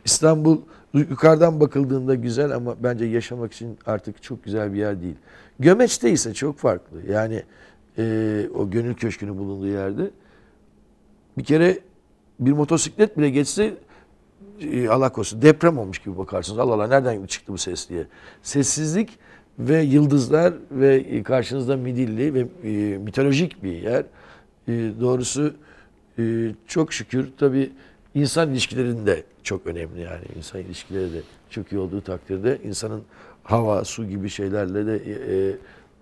İstanbul yukarıdan bakıldığında güzel ama bence yaşamak için artık çok güzel bir yer değil. Gömeç'te ise çok farklı. Yani e, o gönül köşkünün bulunduğu yerde bir kere bir motosiklet bile geçse e, Allah korusun deprem olmuş gibi bakarsınız. Allah Allah nereden çıktı bu ses diye. Sessizlik ve yıldızlar ve e, karşınızda midilli ve e, mitolojik bir yer. E, doğrusu e, çok şükür tabi insan ilişkilerinde çok önemli yani insan ilişkileri de çok iyi olduğu takdirde insanın hava, su gibi şeylerle de e, e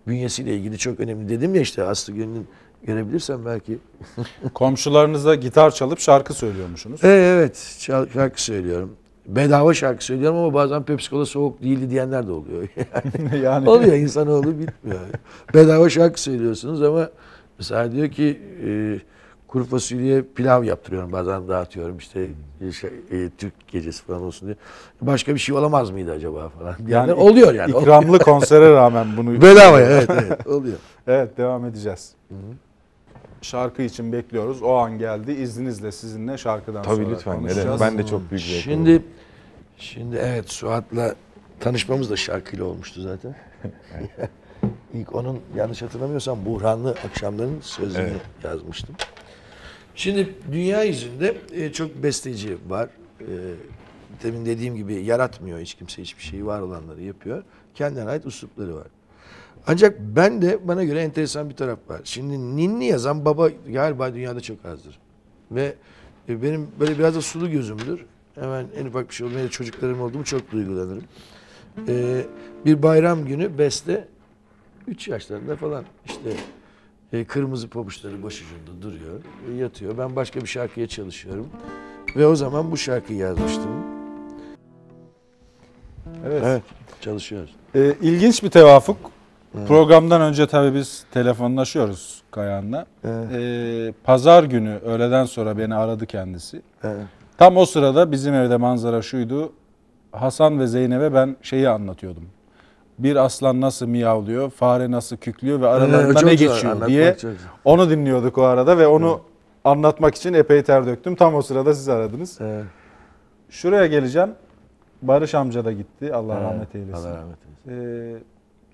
bünyesiyle ilgili çok önemli. Dedim ya işte Aslı Gül'ün Görebilirsem belki. (laughs) Komşularınıza gitar çalıp şarkı söylüyormuşsunuz. E, evet şarkı söylüyorum. Bedava şarkı söylüyorum ama bazen Pepsi Cola soğuk değildi diyenler de oluyor. (laughs) Yani, yani. Oluyor insanoğlu bitmiyor. Bedava şarkı söylüyorsunuz ama mesela diyor ki e, kuru fasulye pilav yaptırıyorum bazen dağıtıyorum işte hmm. şey, e, Türk gecesi falan olsun diye. Başka bir şey olamaz mıydı acaba falan. Yani, yani oluyor yani. İkramlı konsere rağmen bunu. Bedava evet, evet oluyor. (laughs) evet devam edeceğiz. Hı hı şarkı için bekliyoruz. O an geldi. İzninizle sizinle şarkıdan Tabii sonra lütfen. konuşacağız. Evet, ben de çok büyük zevk Şimdi şimdi evet Suat'la tanışmamız da şarkıyla olmuştu zaten. (laughs) İlk onun yanlış hatırlamıyorsam Buhranlı Akşamların sözünü evet. yazmıştım. Şimdi dünya yüzünde e, çok besteci var. E, demin dediğim gibi yaratmıyor hiç kimse hiçbir şeyi var olanları yapıyor. Kendine ait uslupları var. Ancak ben de bana göre enteresan bir taraf var. Şimdi ninni yazan baba galiba dünyada çok azdır. Ve e, benim böyle biraz da sulu gözümdür. Hemen en ufak bir şey olmaya çocuklarım olduğumu çok duygulanırım. Ee, bir bayram günü beste 3 yaşlarında falan işte e, kırmızı pabuçları başucunda duruyor. E, yatıyor. Ben başka bir şarkıya çalışıyorum. Ve o zaman bu şarkıyı yazmıştım. Evet. evet çalışıyoruz. Ee, ilginç bir tevafuk. Programdan önce tabii biz telefonlaşıyoruz Kayahan'la. Evet. Ee, Pazar günü öğleden sonra beni aradı kendisi. Evet. Tam o sırada bizim evde manzara şuydu. Hasan ve Zeynep'e ben şeyi anlatıyordum. Bir aslan nasıl miyavlıyor, fare nasıl küklüyor ve aralarında ne geçiyor diye onu dinliyorduk o arada ve onu evet. anlatmak için epey ter döktüm. Tam o sırada siz aradınız. Evet. Şuraya geleceğim. Barış amca da gitti. Allah evet. rahmet eylesin. Allah rahmet eylesin. Ee,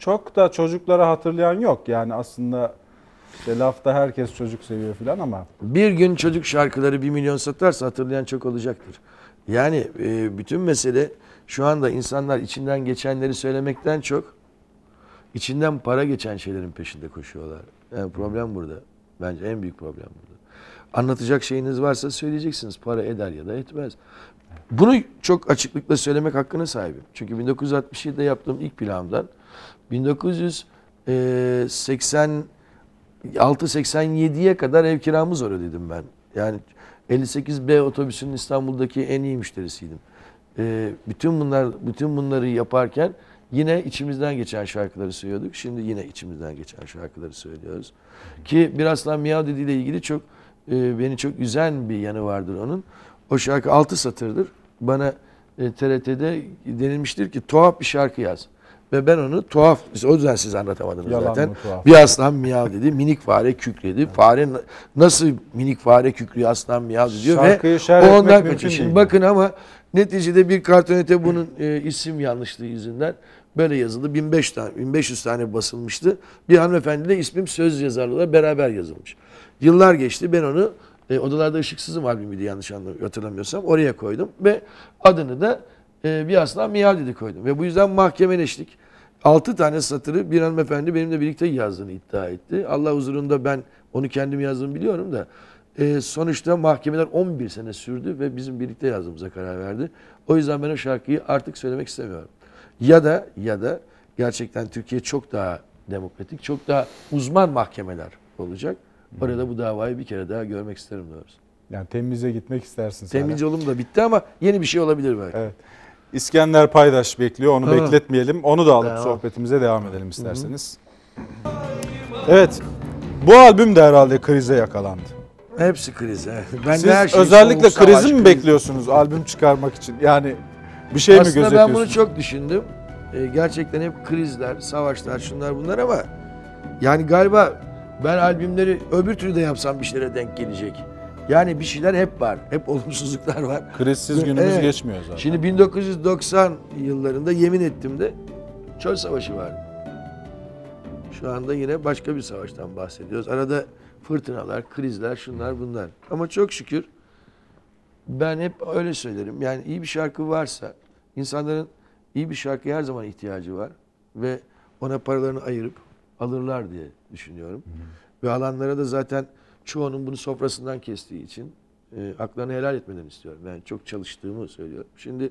çok da çocuklara hatırlayan yok. Yani aslında işte lafta herkes çocuk seviyor falan ama. Bir gün çocuk şarkıları bir milyon satarsa hatırlayan çok olacaktır. Yani e, bütün mesele şu anda insanlar içinden geçenleri söylemekten çok içinden para geçen şeylerin peşinde koşuyorlar. Yani problem burada. Bence en büyük problem burada. Anlatacak şeyiniz varsa söyleyeceksiniz. Para eder ya da etmez. Bunu çok açıklıkla söylemek hakkına sahibim. Çünkü 1967'de yaptığım ilk planımdan 1986-87'ye e, kadar ev zor ödedim ben. Yani 58B otobüsünün İstanbul'daki en iyi müşterisiydim. E, bütün bunlar bütün bunları yaparken yine içimizden geçen şarkıları söylüyorduk. Şimdi yine içimizden geçen şarkıları söylüyoruz. Ki Biraslan Miyav dediği ile ilgili çok e, beni çok üzen bir yanı vardır onun. O şarkı altı satırdır. Bana e, TRT'de denilmiştir ki tuhaf bir şarkı yaz. Ve ben onu tuhaf, o yüzden siz anlatamadınız Yalan zaten. Mı, bir aslan miyav dedi, minik fare kükredi. Fare nasıl minik fare kükrüyor aslan miyav diyor Şarkıyı ve o ondan kaçıyor. Şimdi bakın ama neticede bir kartonete bunun e, isim yanlışlığı yüzünden böyle yazıldı. 1500 tane, 1500 tane basılmıştı. Bir hanımefendi de ismim söz yazarlığıyla beraber yazılmış. Yıllar geçti ben onu e, Odalarda ışıksızım albümüydü yanlış hatırlamıyorsam oraya koydum ve adını da e, bir aslan miyal dedi koydum. Ve bu yüzden mahkemeleştik. 6 tane satırı bir hanımefendi benimle birlikte yazdığını iddia etti. Allah huzurunda ben onu kendim yazdım biliyorum da e, sonuçta mahkemeler 11 sene sürdü ve bizim birlikte yazdığımıza karar verdi. O yüzden ben o şarkıyı artık söylemek istemiyorum. Ya da ya da gerçekten Türkiye çok daha demokratik, çok daha uzman mahkemeler olacak. Orada bu davayı bir kere daha görmek isterim doğrusu. Yani temize gitmek istersiniz. Temiz hala. yolum da bitti ama yeni bir şey olabilir belki. Evet. İskender Paydaş bekliyor. Onu Hı. bekletmeyelim. Onu da alıp devam. sohbetimize devam edelim isterseniz. hı Evet. Bu albüm de herhalde krize yakalandı. Hepsi krize. Ben Siz de her şey özellikle krizi mi bekliyorsunuz albüm çıkarmak için? Yani bir şey Aslında mi gözetiyorsunuz? Aslında ben bunu çok düşündüm. Ee, gerçekten hep krizler, savaşlar, şunlar bunlar ama yani galiba ben albümleri öbür türlü de yapsam bir şeylere denk gelecek. Yani bir şeyler hep var. Hep (laughs) olumsuzluklar var. Krizsiz günümüz evet. geçmiyor zaten. Şimdi 1990 yıllarında yemin ettim de çöl savaşı vardı. Şu anda yine başka bir savaştan bahsediyoruz. Arada fırtınalar, krizler, şunlar bunlar. Ama çok şükür ben hep öyle söylerim. Yani iyi bir şarkı varsa insanların iyi bir şarkıya her zaman ihtiyacı var ve ona paralarını ayırıp alırlar diye düşünüyorum. Hı hı. Ve alanlara da zaten çoğunun bunu sofrasından kestiği için e, haklarını helal etmeden istiyorum. Yani çok çalıştığımı söylüyorum. Şimdi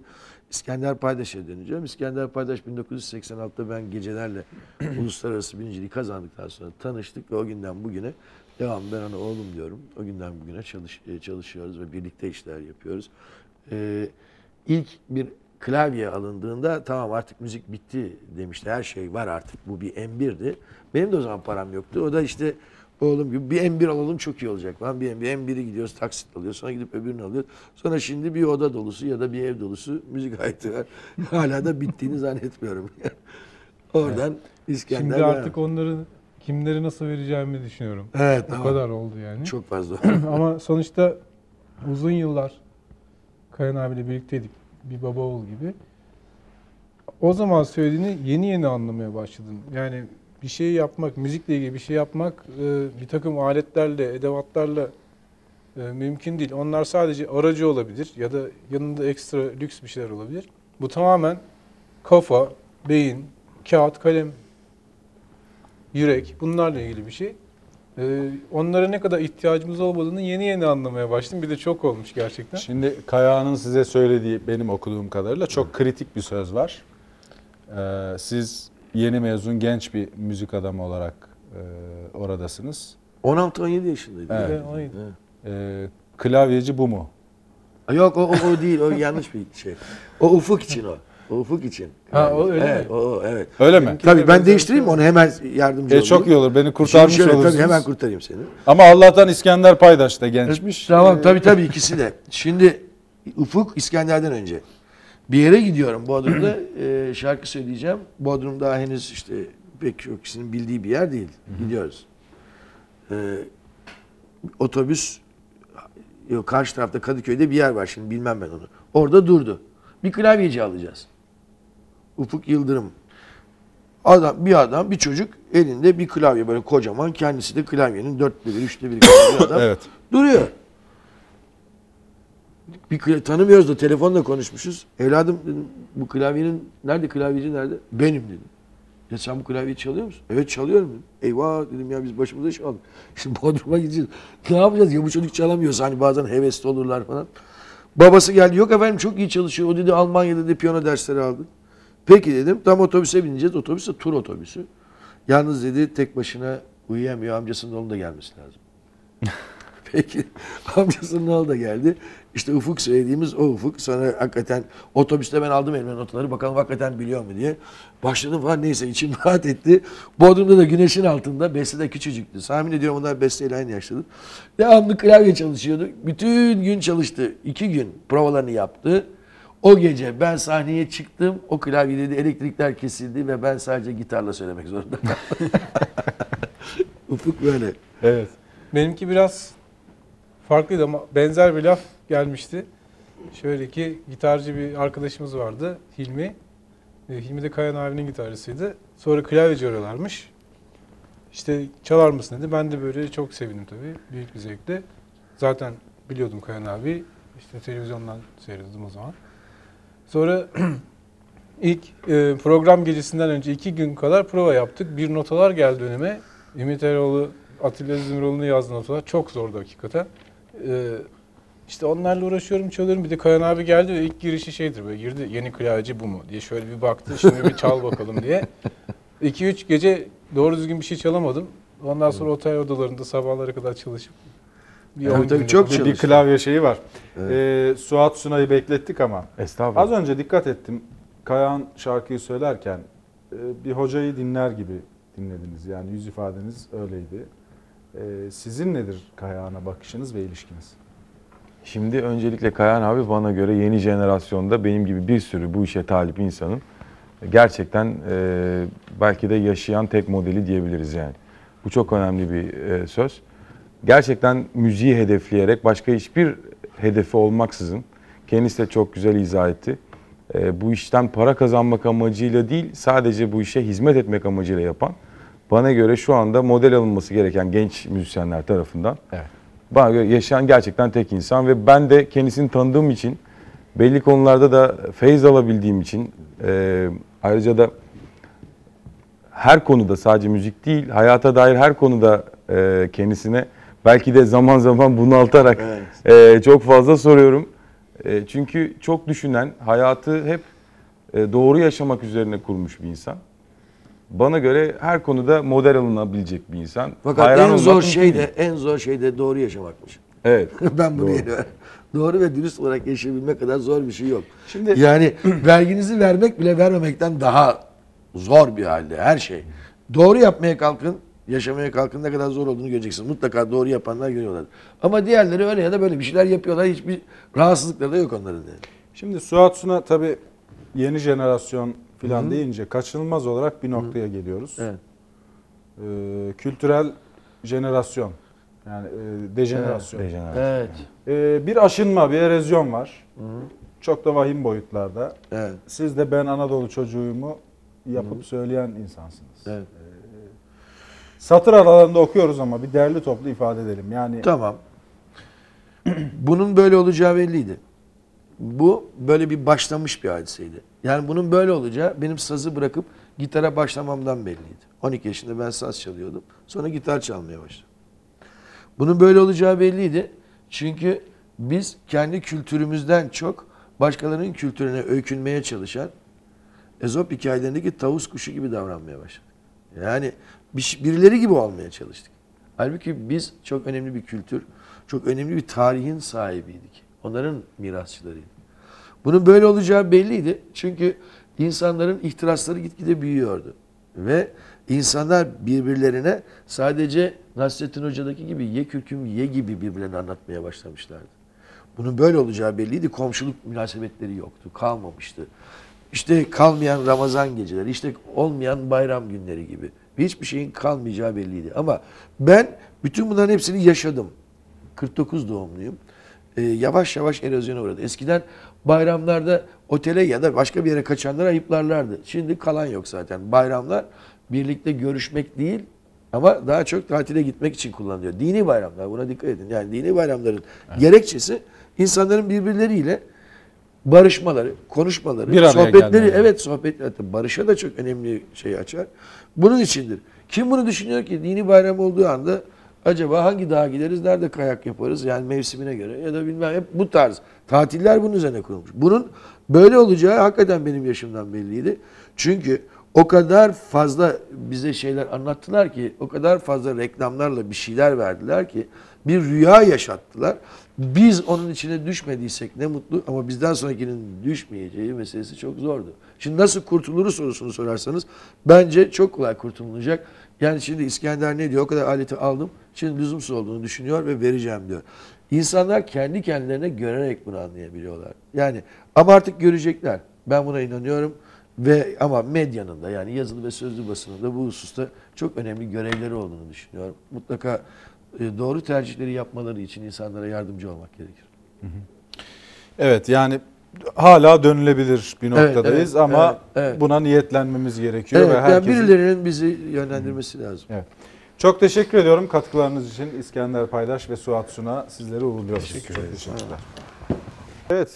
İskender Paydaş'a döneceğim. İskender Paydaş 1986'da ben gecelerle (clears throat) uluslararası birinciliği kazandıktan sonra tanıştık ve o günden bugüne devam ben ona oğlum diyorum. O günden bugüne çalış, e, çalışıyoruz ve birlikte işler yapıyoruz. E, ilk bir klavye alındığında tamam artık müzik bitti demişti. Her şey var artık bu bir M1'di. Benim de o zaman param yoktu. O da işte Oğlum gibi bir M1 alalım çok iyi olacak lan. Bir M1, M1'i gidiyoruz taksit alıyoruz. Sonra gidip öbürünü alıyoruz. Sonra şimdi bir oda dolusu ya da bir ev dolusu müzik aleti var. (laughs) Hala da bittiğini zannetmiyorum. (laughs) Oradan İskender. Şimdi artık onların kimleri nasıl vereceğimi düşünüyorum. Evet. O tamam. kadar oldu yani. Çok fazla. (clears throat) Ama sonuçta uzun yıllar Kayan abiyle birlikteydik. Bir baba oğul gibi. O zaman söylediğini yeni yeni anlamaya başladım. Yani bir şey yapmak, müzikle ilgili bir şey yapmak e, bir takım aletlerle, edevatlarla e, mümkün değil. Onlar sadece aracı olabilir ya da yanında ekstra lüks bir şeyler olabilir. Bu tamamen kafa, beyin, kağıt, kalem, yürek bunlarla ilgili bir şey. Ee, onlara ne kadar ihtiyacımız olmadığını yeni yeni anlamaya başladım. Bir de çok olmuş gerçekten. Şimdi Kaya'nın size söylediği benim okuduğum kadarıyla çok kritik bir söz var. Ee, siz yeni mezun genç bir müzik adamı olarak e, oradasınız. 16-17 yaşındaydı. Evet. Evet. E, klavyeci bu mu? Yok o, o, o değil o yanlış bir şey. O ufuk için o. O ufuk için. Ha o öyle evet, mi? O, o, evet. Öyle mi? Tabii ben değiştireyim onu şey. hemen yardımcı e, Çok iyi olur beni kurtarmış Şimdi şöyle, olursunuz. Tabii hemen kurtarayım seni. Ama Allah'tan İskender Paydaş da gençmiş. E, tamam ee, tabii tabii ikisi de. (laughs) Şimdi ufuk İskender'den önce bir yere gidiyorum Bodrum'da (clears throat) e, şarkı söyleyeceğim. Bodrum daha henüz işte pek çok kişinin bildiği bir yer değil. Gidiyoruz. E, otobüs yok, karşı tarafta Kadıköy'de bir yer var şimdi bilmem ben onu. Orada durdu. Bir klavyeci alacağız. Ufuk Yıldırım. Adam, bir adam, bir çocuk elinde bir klavye böyle kocaman. Kendisi de klavyenin dörtte bir, üçte bir adam. (clears throat) evet. Duruyor bir tanımıyoruz da telefonla konuşmuşuz. Evladım dedim bu klavyenin nerede klavyeci nerede? Benim dedim. Ya sen bu klavyeyi çalıyor musun? Evet çalıyorum dedim. Eyvah dedim ya biz başımıza iş aldık. (laughs) Şimdi Bodrum'a gideceğiz. Ne yapacağız ya bu çocuk çalamıyorsa hani bazen hevesli olurlar falan. Babası geldi yok efendim çok iyi çalışıyor. O dedi Almanya'da de piyano dersleri aldı. Peki dedim tam otobüse bineceğiz. Otobüs de tur otobüsü. Yalnız dedi tek başına uyuyamıyor. Amcasının onun da gelmesi lazım. (laughs) Peki amcasının oğlu da geldi. İşte ufuk söylediğimiz o ufuk. Sonra hakikaten otobüste ben aldım elime notları. Bakalım hakikaten biliyor mu diye. Başladım falan neyse içim (laughs) rahat etti. Bodrum'da da güneşin altında. Beste de küçücüktü. Tahmin ediyorum onlar Beste ile aynı yaştadır. Devamlı klavye çalışıyordu. Bütün gün çalıştı. iki gün provalarını yaptı. O gece ben sahneye çıktım. O klavyede de elektrikler kesildi ve ben sadece gitarla söylemek zorunda kaldım. (laughs) (laughs) ufuk böyle. Evet. Benimki biraz farklıydı ama benzer bir laf gelmişti. Şöyle ki gitarcı bir arkadaşımız vardı Hilmi. Ee, Hilmi de Kayan abinin gitarcısıydı. Sonra klavyeci arıyorlarmış. İşte çalar mısın dedi. Ben de böyle çok sevindim tabii. Büyük bir zevkle. Zaten biliyordum Kayan abi. İşte televizyondan seyrediyordum o zaman. Sonra (clears throat) ilk e, program gecesinden önce iki gün kadar prova yaptık. Bir notalar geldi önüme. Ümit Eroğlu, Atilla Zümroğlu'nu yazdı notalar. Çok zordu hakikaten e, işte onlarla uğraşıyorum çalıyorum. Bir de Kayan abi geldi ve ilk girişi şeydir böyle girdi yeni klavyeci bu mu diye şöyle bir baktı şimdi bir çal bakalım diye. 2-3 (laughs) gece doğru düzgün bir şey çalamadım. Ondan sonra otel odalarında sabahlara kadar çalışıp bir Evet, tabii çok Bir- Bir klavye şeyi var. Ee, Suat Sunay'ı beklettik ama. Estağfurullah. Az önce dikkat ettim. Kayan şarkıyı söylerken e, bir hocayı dinler gibi dinlediniz. Yani yüz ifadeniz öyleydi. Ee, sizin nedir Kayahan'a bakışınız ve ilişkiniz? Şimdi öncelikle Kayahan abi bana göre yeni jenerasyonda benim gibi bir sürü bu işe talip insanın e, gerçekten e, belki de yaşayan tek modeli diyebiliriz yani. Bu çok önemli bir e, söz. Gerçekten müziği hedefleyerek başka hiçbir hedefi olmaksızın kendisi de çok güzel izah etti. E, bu işten para kazanmak amacıyla değil sadece bu işe hizmet etmek amacıyla yapan bana göre şu anda model alınması gereken genç müzisyenler tarafından. Evet. Bana göre yaşayan gerçekten tek insan ve ben de kendisini tanıdığım için belli konularda da feyiz alabildiğim için e, ayrıca da her konuda sadece müzik değil hayata dair her konuda e, kendisine belki de zaman zaman bunaltarak evet. e, çok fazla soruyorum. E, çünkü çok düşünen hayatı hep e, doğru yaşamak üzerine kurmuş bir insan bana göre her konuda model alınabilecek bir insan. Fakat Hayran en zor şey de en zor şey de doğru yaşamakmış. Evet. (laughs) ben bunu doğru. doğru ve dürüst olarak yaşayabilmek kadar zor bir şey yok. Şimdi yani (clears throat) verginizi vermek bile vermemekten daha zor bir halde her şey. Doğru yapmaya kalkın, yaşamaya kalkın ne kadar zor olduğunu göreceksin. Mutlaka doğru yapanlar görüyorlar. Ama diğerleri öyle ya da böyle bir şeyler yapıyorlar. Hiçbir rahatsızlıkları da yok onların yani. Şimdi Suat Suna tabii yeni jenerasyon filan hı deyince kaçınılmaz olarak bir noktaya Hı-hı. geliyoruz. Evet. Ee, kültürel jenerasyon. Yani e, dejenerasyon. Evet. Dejenerasyon. evet. Ee, bir aşınma, bir erozyon var. Hı-hı. Çok da vahim boyutlarda. Evet. Siz de ben Anadolu çocuğumu yapıp Hı-hı. söyleyen insansınız. Evet. Ee, satır aralarında okuyoruz ama bir derli toplu ifade edelim. Yani Tamam. (clears throat) Bunun böyle olacağı belliydi. Bu böyle bir başlamış bir hadiseydi. Yani bunun böyle olacağı benim sazı bırakıp gitara başlamamdan belliydi. 12 yaşında ben saz çalıyordum. Sonra gitar çalmaya başladım. Bunun böyle olacağı belliydi. Çünkü biz kendi kültürümüzden çok başkalarının kültürüne öykünmeye çalışan Ezop hikayelerindeki tavus kuşu gibi davranmaya başladık. Yani birileri gibi olmaya çalıştık. Halbuki biz çok önemli bir kültür, çok önemli bir tarihin sahibiydik. Onların mirasçılarıydık. Bunun böyle olacağı belliydi. Çünkü insanların ihtirasları gitgide büyüyordu. Ve insanlar birbirlerine sadece Nasrettin Hoca'daki gibi ye kürküm ye gibi birbirlerini anlatmaya başlamışlardı. Bunun böyle olacağı belliydi. Komşuluk münasebetleri yoktu. Kalmamıştı. İşte kalmayan Ramazan geceleri, işte olmayan bayram günleri gibi. Hiçbir şeyin kalmayacağı belliydi. Ama ben bütün bunların hepsini yaşadım. 49 doğumluyum. Ee, yavaş yavaş erozyona uğradı. Eskiden Bayramlarda otele ya da başka bir yere kaçanları ayıplarlardı. Şimdi kalan yok zaten. Bayramlar birlikte görüşmek değil ama daha çok tatile gitmek için kullanılıyor. Dini bayramlar buna dikkat edin. Yani dini bayramların evet. gerekçesi insanların birbirleriyle barışmaları, konuşmaları, bir sohbetleri, geldi. evet sohbetler barışa da çok önemli şey açar. Bunun içindir. Kim bunu düşünüyor ki dini bayram olduğu anda Acaba hangi dağa gideriz, nerede kayak yaparız yani mevsimine göre ya da bilmem hep bu tarz. Tatiller bunun üzerine kurulmuş. Bunun böyle olacağı hakikaten benim yaşımdan belliydi. Çünkü o kadar fazla bize şeyler anlattılar ki, o kadar fazla reklamlarla bir şeyler verdiler ki bir rüya yaşattılar. Biz onun içine düşmediysek ne mutlu ama bizden sonrakinin düşmeyeceği meselesi çok zordu. Şimdi nasıl kurtuluruz sorusunu sorarsanız bence çok kolay kurtulunacak. Yani şimdi İskender ne diyor? O kadar aleti aldım. Şimdi lüzumsuz olduğunu düşünüyor ve vereceğim diyor. İnsanlar kendi kendilerine görerek bunu anlayabiliyorlar. Yani ama artık görecekler. Ben buna inanıyorum. Ve ama medyanın da yani yazılı ve sözlü basının da bu hususta çok önemli görevleri olduğunu düşünüyorum. Mutlaka e, doğru tercihleri yapmaları için insanlara yardımcı olmak gerekir. Evet yani hala dönülebilir bir noktadayız evet, ama evet, evet. buna niyetlenmemiz gerekiyor evet, ve herkesin yani birilerinin bizi yönlendirmesi lazım. Evet. Çok teşekkür ediyorum katkılarınız için İskender Paydaş ve Suat Suna sizleri uğurluyoruz. Teşekkür ederiz. Teşekkürler. Evet.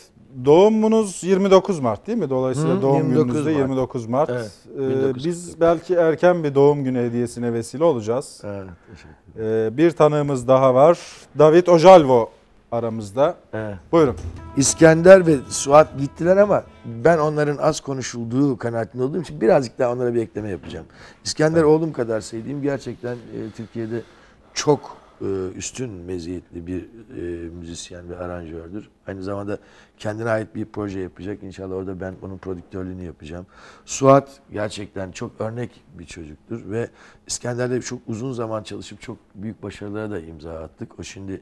Doğumunuz 29 Mart değil mi? Dolayısıyla Hı, doğum 29 gününüz de 29 Mart. Evet, ee, biz belki erken bir doğum günü hediyesine vesile olacağız. Evet, teşekkür Ee, bir tanığımız daha var. David Ojalvo aramızda. Evet. Buyurun. İskender ve Suat gittiler ama ben onların az konuşulduğu kanaatinde olduğum için birazcık daha onlara bir ekleme yapacağım. İskender evet. oğlum kadar sevdiğim gerçekten e, Türkiye'de çok e, üstün meziyetli bir e, müzisyen ve aranjördür. Aynı zamanda kendine ait bir proje yapacak. İnşallah orada ben onun prodüktörlüğünü yapacağım. Suat gerçekten çok örnek bir çocuktur ve İskender'de çok uzun zaman çalışıp çok büyük başarılara da imza attık. O şimdi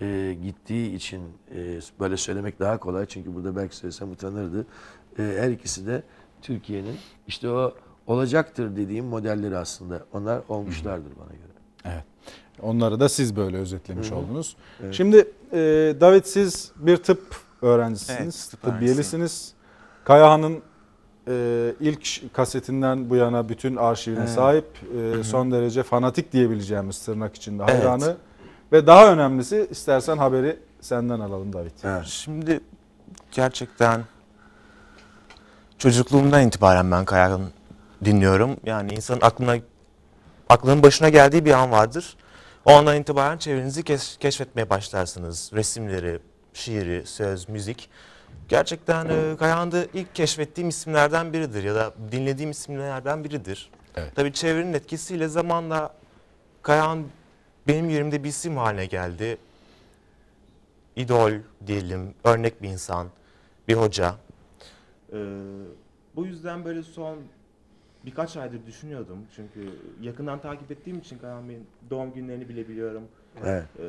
e, gittiği için e, böyle söylemek daha kolay. Çünkü burada belki söylesem utanırdı. E, her ikisi de Türkiye'nin işte o olacaktır dediğim modelleri aslında. Onlar olmuşlardır bana göre. Evet. Onları da siz böyle özetlemiş Hı-hı. oldunuz. Evet. Şimdi e, David siz bir tıp öğrencisiniz, evet, tıp tıbbiyelisiniz. Kayahan'ın e, ilk kasetinden bu yana bütün arşivine evet. sahip, e, son derece fanatik diyebileceğimiz tırnak içinde hayranı. Evet ve daha önemlisi istersen haberi senden alalım David. Evet. Şimdi gerçekten çocukluğumdan itibaren ben Kaya'nın dinliyorum. Yani insanın aklına aklının başına geldiği bir an vardır. O andan itibaren çevrenizi keşfetmeye başlarsınız. Resimleri, şiiri, söz, müzik. Gerçekten e, Kayahan'da ilk keşfettiğim isimlerden biridir ya da dinlediğim isimlerden biridir. Evet. Tabii çevrenin etkisiyle zamanla Kayahan benim yerimde bir isim haline geldi. İdol diyelim, örnek bir insan, bir hoca. Ee, bu yüzden böyle son birkaç aydır düşünüyordum. Çünkü yakından takip ettiğim için Kayan Bey'in doğum günlerini bile biliyorum. Evet. Ee,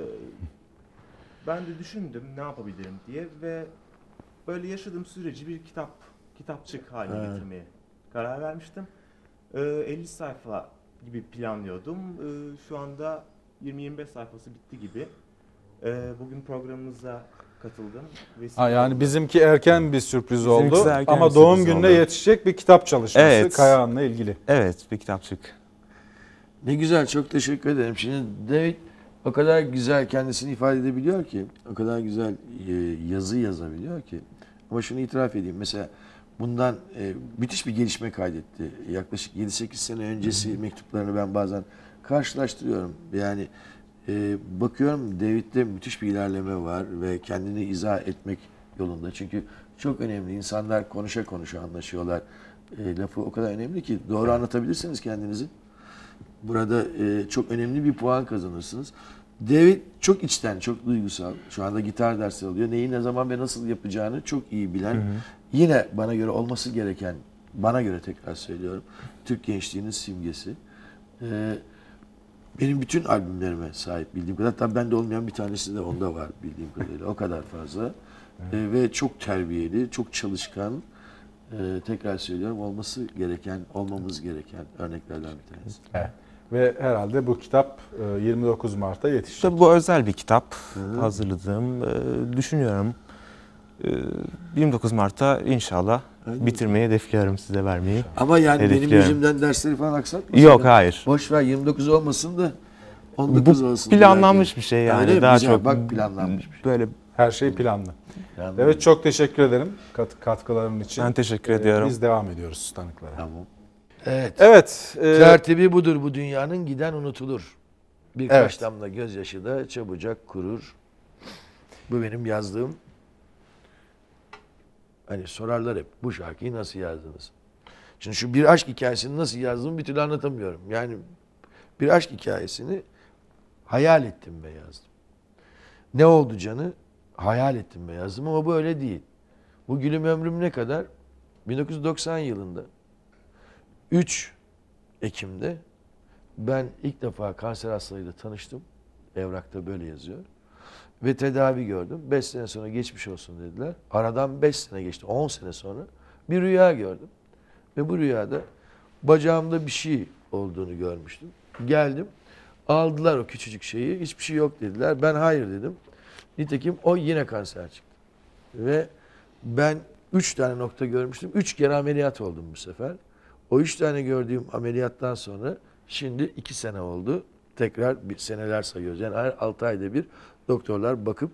ben de düşündüm ne yapabilirim diye ve böyle yaşadığım süreci bir kitap, kitapçık haline evet. getirmeye karar vermiştim. Ee, 50 sayfa gibi planlıyordum. Ee, şu anda 20-25 sayfası bitti gibi. Ee, bugün programımıza katıldım. Vesile Ha, yani bizimki erken bir sürpriz oldu ama doğum gününe oldu. yetişecek bir kitap çalışması Evet. Kayahan'la ilgili. Evet bir kitapçık. Ne güzel çok teşekkür ederim. Şimdi David o kadar güzel kendisini ifade edebiliyor ki, o kadar güzel e, yazı yazabiliyor ki. Ama şunu itiraf edeyim. Mesela bundan e, müthiş bir gelişme kaydetti. Yaklaşık 7-8 sene öncesi mektuplarını ben bazen karşılaştırıyorum. Yani e, bakıyorum David'de müthiş bir ilerleme var ve kendini izah etmek yolunda. Çünkü çok önemli. İnsanlar konuşa konuşa anlaşıyorlar. E, lafı o kadar önemli ki doğru anlatabilirsiniz kendinizi. Burada e, çok önemli bir puan kazanırsınız. David çok içten, çok duygusal. Şu anda gitar dersi alıyor. Neyi ne zaman ve nasıl yapacağını çok iyi bilen. Hı hı. Yine bana göre olması gereken, bana göre tekrar söylüyorum. Türk gençliğinin simgesi. Ee, benim bütün albümlerime sahip bildiğim kadar. Hatta bende olmayan bir tanesi de onda var bildiğim kadarıyla. O kadar fazla. Evet. E, ve çok terbiyeli, çok çalışkan. E, tekrar söylüyorum olması gereken, olmamız gereken örneklerden bir tanesi. Evet. Ve herhalde bu kitap 29 e, Mart'ta yetişecek. Tabii bu özel bir kitap. hı Hazırladığım e, düşünüyorum. 29 ee, Mart'ta inşallah Aynen. bitirmeyi hedefliyorum size vermeyi. Ama yani benim yüzümden dersleri falan aksatma. Yok hayır. Boş ver 29 olmasın da 19 Bu olsun. Planlanmış bir şey yani. Öyle Daha güzel, çok bak planlanmış. Bir şey. Böyle her şey planlı. planlı. Evet çok teşekkür ederim kat, katkıların için. Ben teşekkür ee, ediyorum. Biz devam ediyoruz tanıklara. Tamam. Evet. Evet. E... Tertibi budur bu dünyanın giden unutulur. Birkaç evet. damla gözyaşı da çabucak kurur. Bu benim yazdığım Hani sorarlar hep bu şarkıyı nasıl yazdınız? Şimdi şu bir aşk hikayesini nasıl yazdığımı bir türlü anlatamıyorum. Yani bir aşk hikayesini hayal ettim ve yazdım. Ne oldu canı? Hayal ettim ve yazdım ama bu öyle değil. Bu gülüm ömrüm ne kadar? 1990 yılında 3 Ekim'de ben ilk defa kanser hastalığıyla tanıştım. Evrakta böyle yazıyor. Ve tedavi gördüm. 5 sene sonra geçmiş olsun dediler. Aradan 5 sene geçti. 10 sene sonra bir rüya gördüm. Ve bu rüyada bacağımda bir şey olduğunu görmüştüm. Geldim. Aldılar o küçücük şeyi. Hiçbir şey yok dediler. Ben hayır dedim. Nitekim o yine kanser çıktı. Ve ben 3 tane nokta görmüştüm. 3 kere ameliyat oldum bu sefer. O 3 tane gördüğüm ameliyattan sonra şimdi 2 sene oldu. Tekrar bir seneler sayıyoruz. Yani her 6 ayda bir Doktorlar bakıp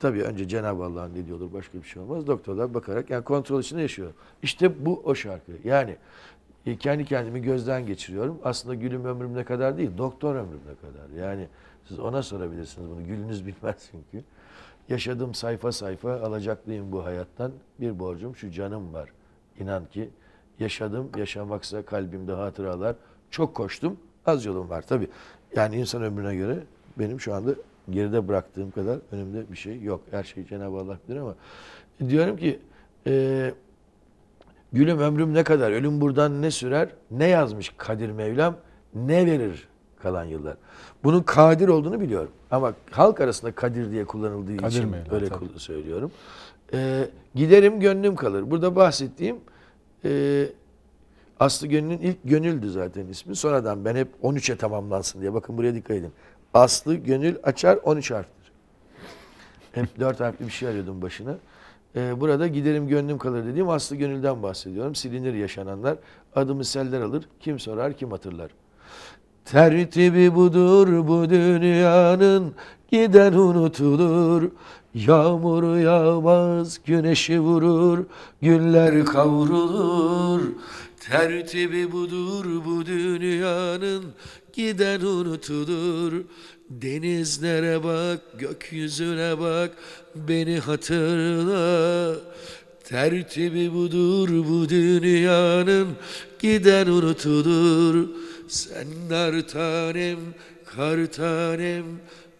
tabii önce Cenab-ı Allah'ın ne diyordur başka bir şey olmaz. Doktorlar bakarak yani kontrol içinde yaşıyor. İşte bu o şarkı. Yani e, kendi kendimi gözden geçiriyorum. Aslında gülüm ömrüm ne kadar değil, doktor ömrüm ne kadar. Yani siz ona sorabilirsiniz bunu. Gülünüz bilmez çünkü. yaşadığım sayfa sayfa alacaklıyım bu hayattan. Bir borcum şu canım var. İnan ki yaşadım, yaşamaksa kalbimde hatıralar. Çok koştum, az yolum var tabii. Yani insan ömrüne göre benim şu anda geride bıraktığım kadar önümde bir şey yok. Her şey Cenab-ı Allah bilir ama diyorum ki e, gülüm ömrüm ne kadar, ölüm buradan ne sürer, ne yazmış Kadir Mevlam, ne verir kalan yıllar. Bunun kadir olduğunu biliyorum. Ama halk arasında kadir diye kullanıldığı kadir için Mevlam, öyle tabii. söylüyorum. E, giderim gönlüm kalır. Burada bahsettiğim e, Aslı Gönül'ün ilk Gönül'dü zaten ismi. Sonradan ben hep 13'e tamamlansın diye. Bakın buraya dikkat edin. Aslı gönül açar 13 harftir. Hem 4 harfli bir şey arıyordum başına. Ee, burada giderim gönlüm kalır dediğim aslı gönülden bahsediyorum. Silinir yaşananlar. Adımı seller alır. Kim sorar kim hatırlar. Tertibi budur bu dünyanın giden unutulur. Yağmur yağmaz güneşi vurur günler kavrulur. Tertibi budur bu dünyanın gider unutulur Denizlere bak, gökyüzüne bak, beni hatırla Tertibi budur bu dünyanın, gider unutulur Sen nar tanem, kar tanem,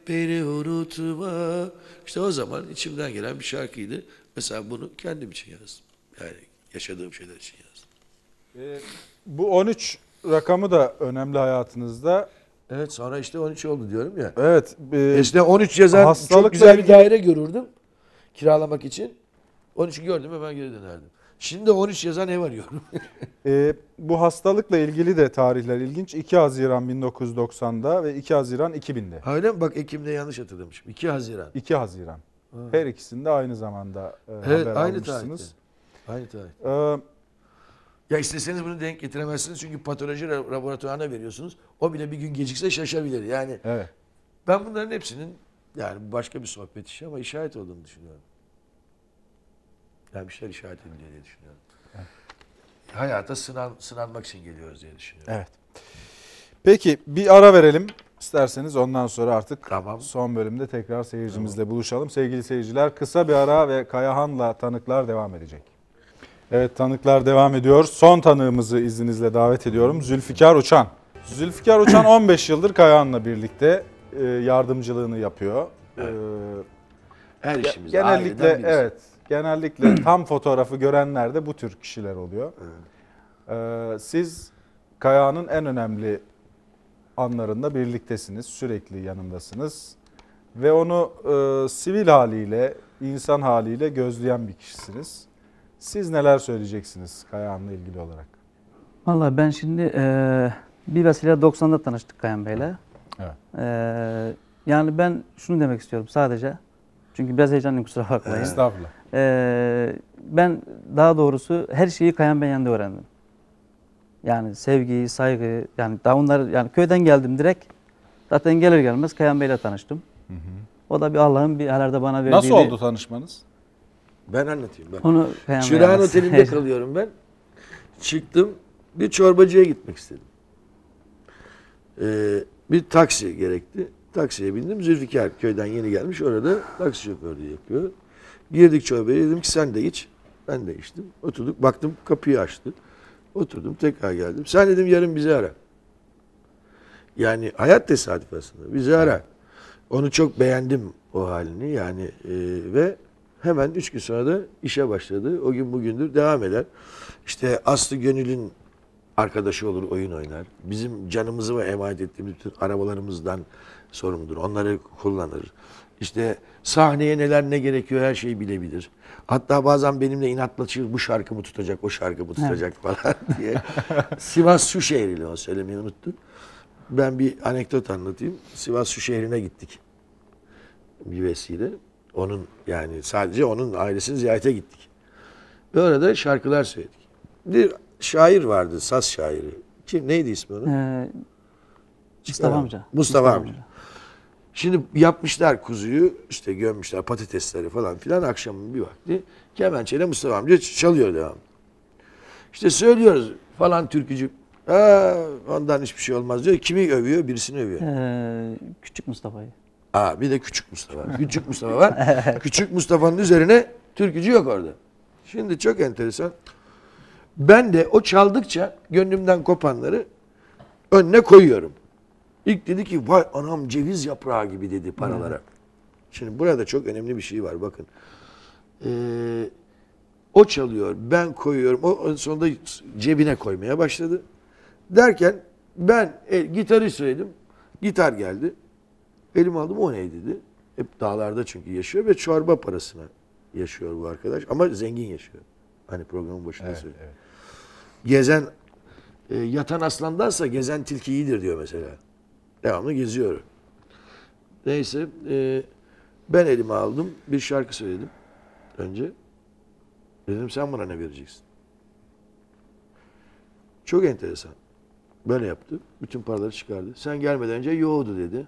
beni unutma İşte o zaman içimden gelen bir şarkıydı. Mesela bunu kendim için yazdım. Yani yaşadığım şeyler için yazdım. Ee, bu 13 rakamı da önemli hayatınızda. Evet sonra işte 13 oldu diyorum ya. Evet. E, Eskiden 13 yazan çok güzel bir daire görürdüm kiralamak için. 13'ü gördüm hemen geri dönerdim. Şimdi 13 yazan ev arıyorum. (laughs) e, bu hastalıkla ilgili de tarihler ilginç. 2 Haziran 1990'da ve 2 Haziran 2000'de. Öyle mi? Bak Ekim'de yanlış hatırlamışım. 2 Haziran. 2 Haziran. Ha. Her ikisinde aynı zamanda e, evet, haber aynı almışsınız. Tarihte. Aynı tarih. Ee, ya isteseniz bunu denk getiremezsiniz çünkü patoloji laboratuvarına veriyorsunuz. O bile bir gün gecikse şaşabilir. Yani evet. ben bunların hepsinin yani başka bir sohbet işi ama işaret olduğunu düşünüyorum. Yani bir şeyler işaret ediliyor diye düşünüyorum. Evet. Hayata sınan, sınanmak için geliyoruz diye düşünüyorum. Evet. Peki bir ara verelim isterseniz ondan sonra artık tamam. son bölümde tekrar seyircimizle tamam. buluşalım. Sevgili seyirciler kısa bir ara ve Kayahan'la tanıklar devam edecek. Evet tanıklar devam ediyor. Son tanığımızı izninizle davet ediyorum. Zülfikar Uçan. Zülfikar Uçan 15 (clears throat) yıldır Kayahan'la birlikte e, yardımcılığını yapıyor. Evet. E, Her işimiz genellikle evet genellikle (clears throat) tam fotoğrafı görenler de bu tür kişiler oluyor. Evet. E, siz Kayahan'ın en önemli anlarında birliktesiniz, sürekli yanındasınız ve onu e, sivil haliyle, insan haliyle gözleyen bir kişisiniz. Siz neler söyleyeceksiniz Kayahan'la ilgili olarak? Valla ben şimdi e, bir vesile 90'da tanıştık Kayan Bey'le. Evet. E, yani ben şunu demek istiyorum sadece. Çünkü biraz heyecanlıyım kusura bakmayın. Estağfurullah. E, ben daha doğrusu her şeyi Kayan Bey'in yanında öğrendim. Yani sevgi, saygı, yani daha onlar yani köyden geldim direkt. Zaten gelir gelmez Kayan Bey'le tanıştım. Hı hı. O da bir Allah'ın bir herhalde bana verdiği... Nasıl oldu tanışmanız? Ben anlatayım. Ben. Onu Çırağan Oteli'nde (laughs) kalıyorum ben. Çıktım. Bir çorbacıya gitmek istedim. Ee, bir taksi gerekti. Taksiye bindim. Zülfikar köyden yeni gelmiş. Orada taksi şoförlüğü yapıyor. Girdik çorbaya. Dedim ki sen de iç. Ben de içtim. Oturduk. Baktım kapıyı açtı. Oturdum. Tekrar geldim. Sen dedim yarın bizi ara. Yani hayat tesadüf aslında. Bizi ara. Onu çok beğendim o halini. Yani e, ve Hemen üç gün sonra da işe başladı. O gün bugündür devam eder. İşte Aslı Gönül'ün arkadaşı olur, oyun oynar. Bizim canımızı ve emanet ettiğimiz bütün arabalarımızdan sorumludur. Onları kullanır. İşte sahneye neler ne gerekiyor her şeyi bilebilir. Hatta bazen benimle inatlaşır bu şarkımı tutacak, o şarkımı tutacak evet. falan (laughs) diye. Sivas Su Şehri'li o söylemeyi unuttum. Ben bir anekdot anlatayım. Sivas Su Şehri'ne gittik. Bir vesile. Onun yani sadece onun ailesini ziyarete gittik. Ve orada şarkılar söyledik. Bir şair vardı, saz şairi. Kim neydi ismi onun? Ee, Mustafa amca. Mustafa, Mustafa amca. Şimdi yapmışlar kuzuyu, işte gömmüşler patatesleri falan filan akşamın bir vakti. Kemençeyle Mustafa amca çalıyor devam. İşte söylüyoruz falan türkücü. Aa, ondan hiçbir şey olmaz diyor. Kimi övüyor? Birisini övüyor. Ee, küçük Mustafa'yı. Aa bir de küçük Mustafa. Küçük Mustafa var. (laughs) küçük Mustafa'nın üzerine türkücü yok orada. Şimdi çok enteresan. Ben de o çaldıkça gönlümden kopanları önüne koyuyorum. İlk dedi ki vay anam ceviz yaprağı gibi dedi paralara. Şimdi burada çok önemli bir şey var bakın. Ee, o çalıyor, ben koyuyorum. O en sonunda cebine koymaya başladı. Derken ben e, gitarı söyledim. Gitar geldi. Elim aldım o ne dedi. Hep dağlarda çünkü yaşıyor ve çorba parasına yaşıyor bu arkadaş. Ama zengin yaşıyor. Hani programın başında evet, söyledim. Evet. Gezen e, yatan aslandansa gezen tilki iyidir diyor mesela. Devamlı geziyor. Neyse e, ben elimi aldım bir şarkı söyledim önce. Dedim sen bana ne vereceksin? Çok enteresan. Böyle yaptı. Bütün paraları çıkardı. Sen gelmeden önce yoğdu dedi.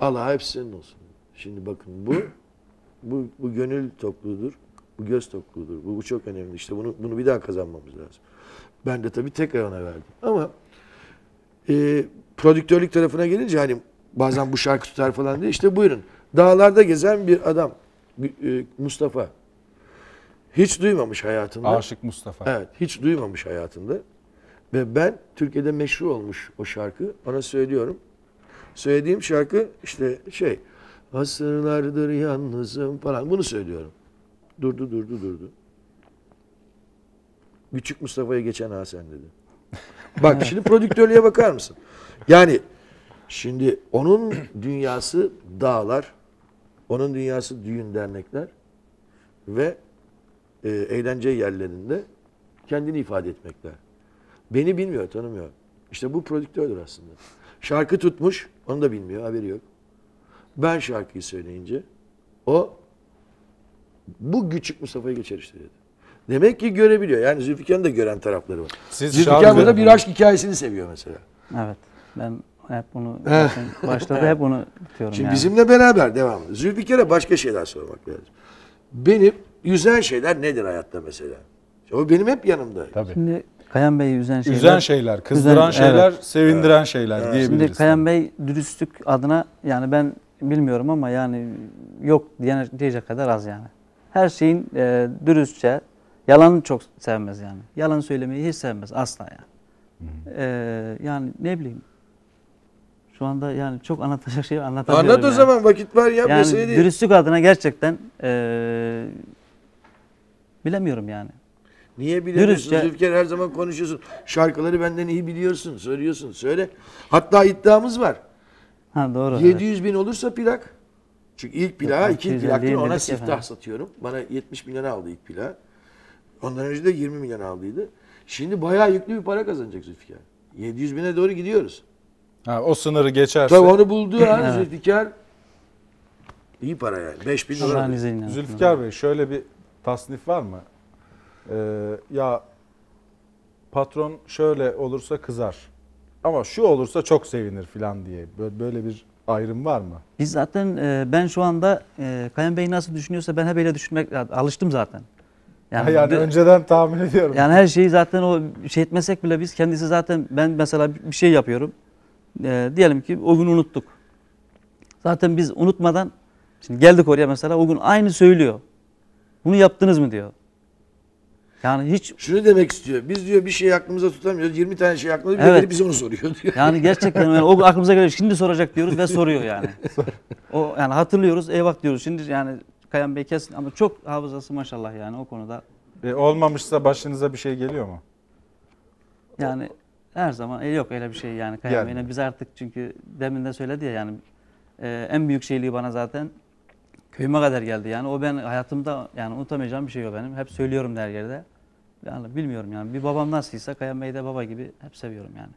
Allah hepsinin olsun. Şimdi bakın bu bu, bu gönül tokluğudur. Bu göz tokluğudur. Bu, bu çok önemli. İşte bunu bunu bir daha kazanmamız lazım. Ben de tabii tekrar ona verdim. Ama e, prodüktörlük tarafına gelince hani bazen bu şarkı tutar falan diye işte buyurun. Dağlarda gezen bir adam e, Mustafa. Hiç duymamış hayatında. Aşık Mustafa. Evet, hiç duymamış hayatında. Ve ben Türkiye'de meşhur olmuş o şarkı. Ona söylüyorum söylediğim şarkı işte şey asırlardır yalnızım falan bunu söylüyorum. Durdu durdu durdu. Küçük Mustafa'ya geçen Hasan dedi. (laughs) Bak şimdi prodüktörlüğe bakar mısın? Yani şimdi onun dünyası dağlar, onun dünyası düğün dernekler ve e, eğlence yerlerinde kendini ifade etmekler. Beni bilmiyor, tanımıyor. İşte bu prodüktördür aslında. Şarkı tutmuş, onu da bilmiyor, haberi yok. Ben şarkıyı söyleyince o bu küçük Mustafa'yı geçer işte dedi. Demek ki görebiliyor. Yani Zülfikar'ın da gören tarafları var. Siz Zülfikar burada bir aşk hikayesini seviyor mesela. Evet. Ben hep bunu eh. başta da hep bunu diyorum. Şimdi yani. bizimle beraber devam. Zülfikar'a başka şeyler sormak lazım. Benim yüzen şeyler nedir hayatta mesela? O benim hep yanımda. Tabii. Şimdi Kayan Bey'i üzen şeyler... Üzen şeyler, kızdıran üzen, şeyler, evet. sevindiren evet. şeyler evet. diyebiliriz. Şimdi Kayan Bey dürüstlük adına yani ben bilmiyorum ama yani yok diyecek kadar az yani. Her şeyin e, dürüstçe, yalanı çok sevmez yani. Yalan söylemeyi hiç sevmez asla yani. Hı hmm. -hı. E, yani ne bileyim şu anda yani çok anlatacak şey anlatamıyorum. Anlat o yani. zaman vakit var ya. Yani şey dürüstlük adına gerçekten e, bilemiyorum yani. Niye biliyorsun Zülfikar her zaman konuşuyorsun. Şarkıları benden iyi biliyorsun. Söylüyorsun. Söyle. Hatta iddiamız var. Ha doğru. evet. 700 bin olursa plak. Çünkü ilk plağı, iki 250 plaktır ona siftah efendim. satıyorum. Bana 70 milyon aldı ilk plağı. Ondan önce de 20 milyon aldıydı. Şimdi bayağı yüklü bir para kazanacak Zülfikar. 700 bine doğru gidiyoruz. Ha, o sınırı geçerse. Tabii onu bulduğu (clears throat) an Evet. Zülfikar iyi para yani. 5 bin dolar. Zülfikar Bey şöyle bir tasnif var mı? Ee, ya patron şöyle olursa kızar ama şu olursa çok sevinir falan diye böyle bir ayrım var mı? Biz zaten e, ben şu anda e, Kayan Bey nasıl düşünüyorsa ben hep öyle düşünmek alıştım zaten. Yani, yani önceden tahmin ediyorum. Yani her şeyi zaten o şey etmesek bile biz kendisi zaten ben mesela bir şey yapıyorum. E, diyelim ki o gün unuttuk. Zaten biz unutmadan şimdi geldik oraya mesela o gün aynı söylüyor. Bunu yaptınız mı diyor. Yani hiç şunu demek istiyor. Biz diyor bir şey aklımıza tutamıyoruz. 20 tane şey aklımıza evet. bir bize onu soruyor diyor. Yani (laughs) gerçekten yani o aklımıza geliyor. Şimdi soracak diyoruz ve soruyor yani. o yani hatırlıyoruz. Eyvah diyoruz. Şimdi yani Kayan Bey kesin ama çok hafızası maşallah yani o konuda. E, olmamışsa başınıza bir şey geliyor mu? Yani her zaman e, yok öyle bir şey yani Kayan yani. Bey'le biz artık çünkü demin de söyledi ya yani e, en büyük şeyliği bana zaten köyüme kadar geldi yani o ben hayatımda yani unutamayacağım bir şey o benim. Hep söylüyorum her yerde. Yani bilmiyorum yani. Bir babam nasılsa Kayan Bey de baba gibi hep seviyorum yani.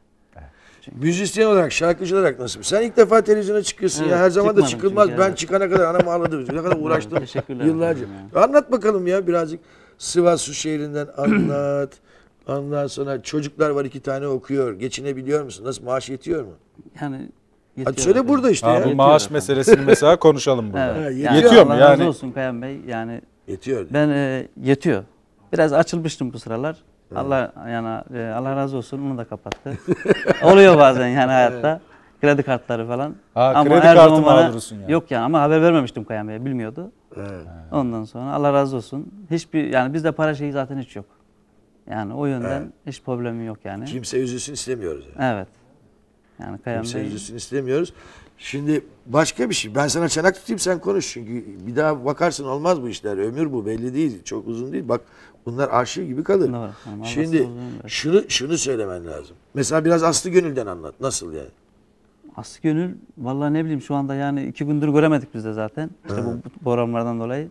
Çünkü... Müzisyen olarak, şarkıcı olarak nasıl? Sen ilk defa televizyona çıkıyorsun evet, ya. Her zaman da çıkılmaz. Ben evet. çıkana kadar anam ağladı. Ne kadar uğraştım. Yıllarca. Yani. Anlat bakalım ya birazcık. Sivas Su şehrinden (clears throat) anlat. Ondan sonra çocuklar var iki tane okuyor. Geçinebiliyor musun? Nasıl maaş yetiyor mu? Yani Yetiyor Hadi söyle efendim. burada işte. Ha, ya. Bu maaş efendim. meselesini (laughs) mesela konuşalım burada. Ha, yetiyor. Yani, yetiyor mu yani? Allah razı olsun Kayan Bey. Yani yetiyor. Ben e, yetiyor. Biraz açılmıştım bu sıralar. Evet. Allah yani e, Allah razı olsun onu da kapattı. (laughs) Oluyor bazen yani hayatta. Evet. Kredi kartları falan. Ha, ama kredi kartı mı yani. Yok yani ama haber vermemiştim Kayan Bey'e bilmiyordu. Evet. Ondan sonra Allah razı olsun. Hiçbir yani bizde para şeyi zaten hiç yok. Yani o yönden evet. hiç problemi yok yani. Kimse üzülsün istemiyoruz. Yani. Evet. Yani Kayan Kimse Bey... üzülsün istemiyoruz. Şimdi başka bir şey. Ben sana çanak tutayım sen konuş. Çünkü bir daha bakarsın olmaz bu işler. Ömür bu belli değil. Çok uzun değil. Bak Bunlar arşiv gibi kalır. Doğru, Şimdi şunu şunu söylemen lazım. Mesela biraz Aslı Gönül'den anlat. Nasıl yani? Aslı Gönül vallahi ne bileyim şu anda yani iki gündür göremedik biz de zaten. İşte bu programlardan dolayı.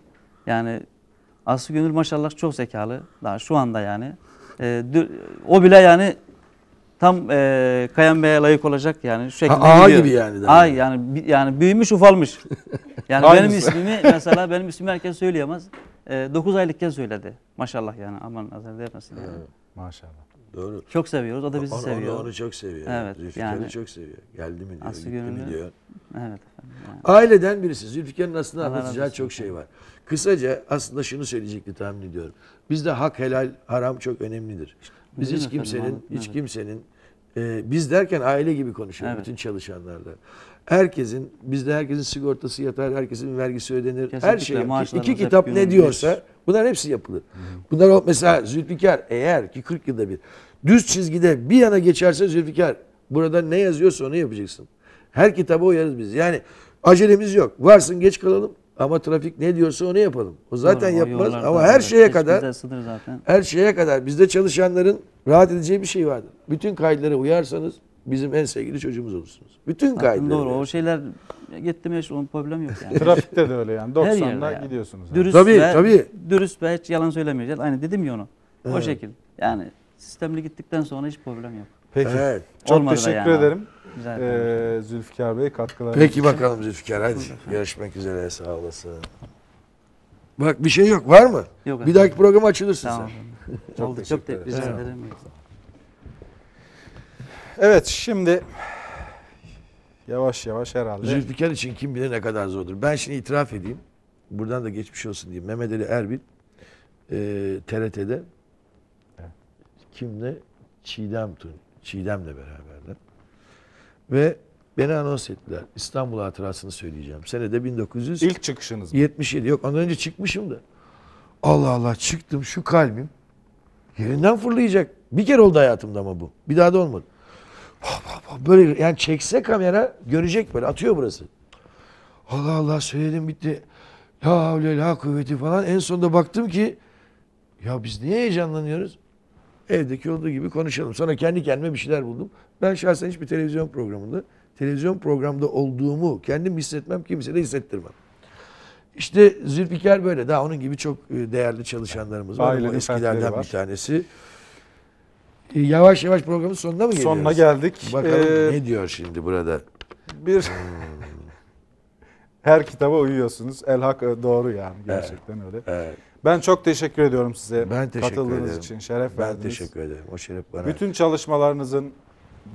Yani Aslı Gönül maşallah çok zekalı. Daha şu anda yani. E, o bile yani tam e, Kayan Bey'e layık olacak yani şu şekilde ha, ağa gibi yani. Ağa yani. yani yani büyümüş ufalmış. (laughs) Yani benim ismimi mesela benim ismimi herkes söyleyemez. E, 9 aylıkken söyledi. Maşallah yani aman azar vermesin. Evet. Yani. Maşallah. Doğru. Çok seviyoruz. O da bizi onu, seviyor. Onu, onu çok seviyor. Evet. Zülfikar'ı yani, çok seviyor. Geldi mi diyor, Aslı gitti gönlü. mi diyor. Evet. Yani. Aileden birisi. Zülfikar'ın aslında Allah anlatacağı çok şey var. Kısaca aslında şunu söyleyecekti tahmin ediyorum. Bizde hak helal haram çok önemlidir. Biz Değil hiç kimsenin efendim? hiç evet. kimsenin ee, biz derken aile gibi konuşuyoruz evet. bütün çalışanlarla. Herkesin, bizde herkesin sigortası yatar, herkesin vergisi ödenir. Kesinlikle her şey. İki kitap ne diyorsa bunların hepsi yapılır. Bunlar mesela Zülfikar eğer ki 40 yılda bir düz çizgide bir yana geçerse Zülfikar burada ne yazıyorsa onu yapacaksın. Her kitabı uyarız biz. Yani acelemiz yok. Varsın geç kalalım ama trafik ne diyorsa onu yapalım. O zaten Doğru, o ama her şeye kadar zaten. her şeye kadar bizde çalışanların Rahat edeceği bir şey vardır. Bütün kayıtlara uyarsanız bizim en sevgili çocuğumuz olursunuz. Bütün kayıtlara. Doğru o şeyler gitti mi onun problem yok yani. (laughs) Trafikte de öyle yani. 90'da yani. gidiyorsunuz. Yani. Dürüst tabii, ve, tabii. Dürüst ve hiç yalan söylemeyeceğiz. Aynı dedim ya onu. Evet. O şekil. Yani sistemli gittikten sonra hiç problem yok. Peki. Evet. Çok Olmadı teşekkür yani. ederim. Ee, Zülfikar Bey katkılar. Peki bakalım Zülfikar hadi. Görüşmek üzere sağ olasın. Bak bir şey yok var mı? Yok. Bir dahaki program açılırsın tamam. sen. Çok Oldu çok de rica ederim. Evet şimdi yavaş yavaş herhalde. Zülfikar için kim bilir ne kadar zordur. Ben şimdi itiraf edeyim. Buradan da geçmiş olsun diye. Mehmet Ali Erbil e, TRT'de kimle? Çiğdem Tun. Çiğdem'le beraberler. Ve beni anons ettiler. İstanbul hatırasını söyleyeceğim. Senede 1900 İlk çıkışınız mı? Yok ondan önce çıkmışım da. Allah Allah çıktım şu kalbim Yerinden fırlayacak. Bir kere oldu hayatımda ama bu. Bir daha da olmadı. Böyle yani çekse kamera görecek böyle. Atıyor burası. Allah Allah söyledim bitti. La havle la kuvveti falan. En sonunda baktım ki ya biz niye heyecanlanıyoruz? Evdeki olduğu gibi konuşalım. Sonra kendi kendime bir şeyler buldum. Ben şahsen hiçbir televizyon programında, televizyon programda olduğumu kendim hissetmem, kimse de hissettirmem. İşte Zülfikar böyle. Daha onun gibi çok e, değerli çalışanlarımız var. Ailenin o eskilerden var. bir tanesi. E, yavaş yavaş programın sonuna mı geliyoruz? Sonuna geldik. Bakalım ee, ne diyor şimdi burada? Bir hmm. (laughs) her kitaba uyuyorsunuz. Elhak e, doğru yani gerçekten evet. öyle. Evet. Ben çok teşekkür ediyorum size. Ben teşekkür Katıldığınız ederim. için şeref ben verdiniz. Ben teşekkür ederim. O şeref bana. Bütün çalışmalarınızın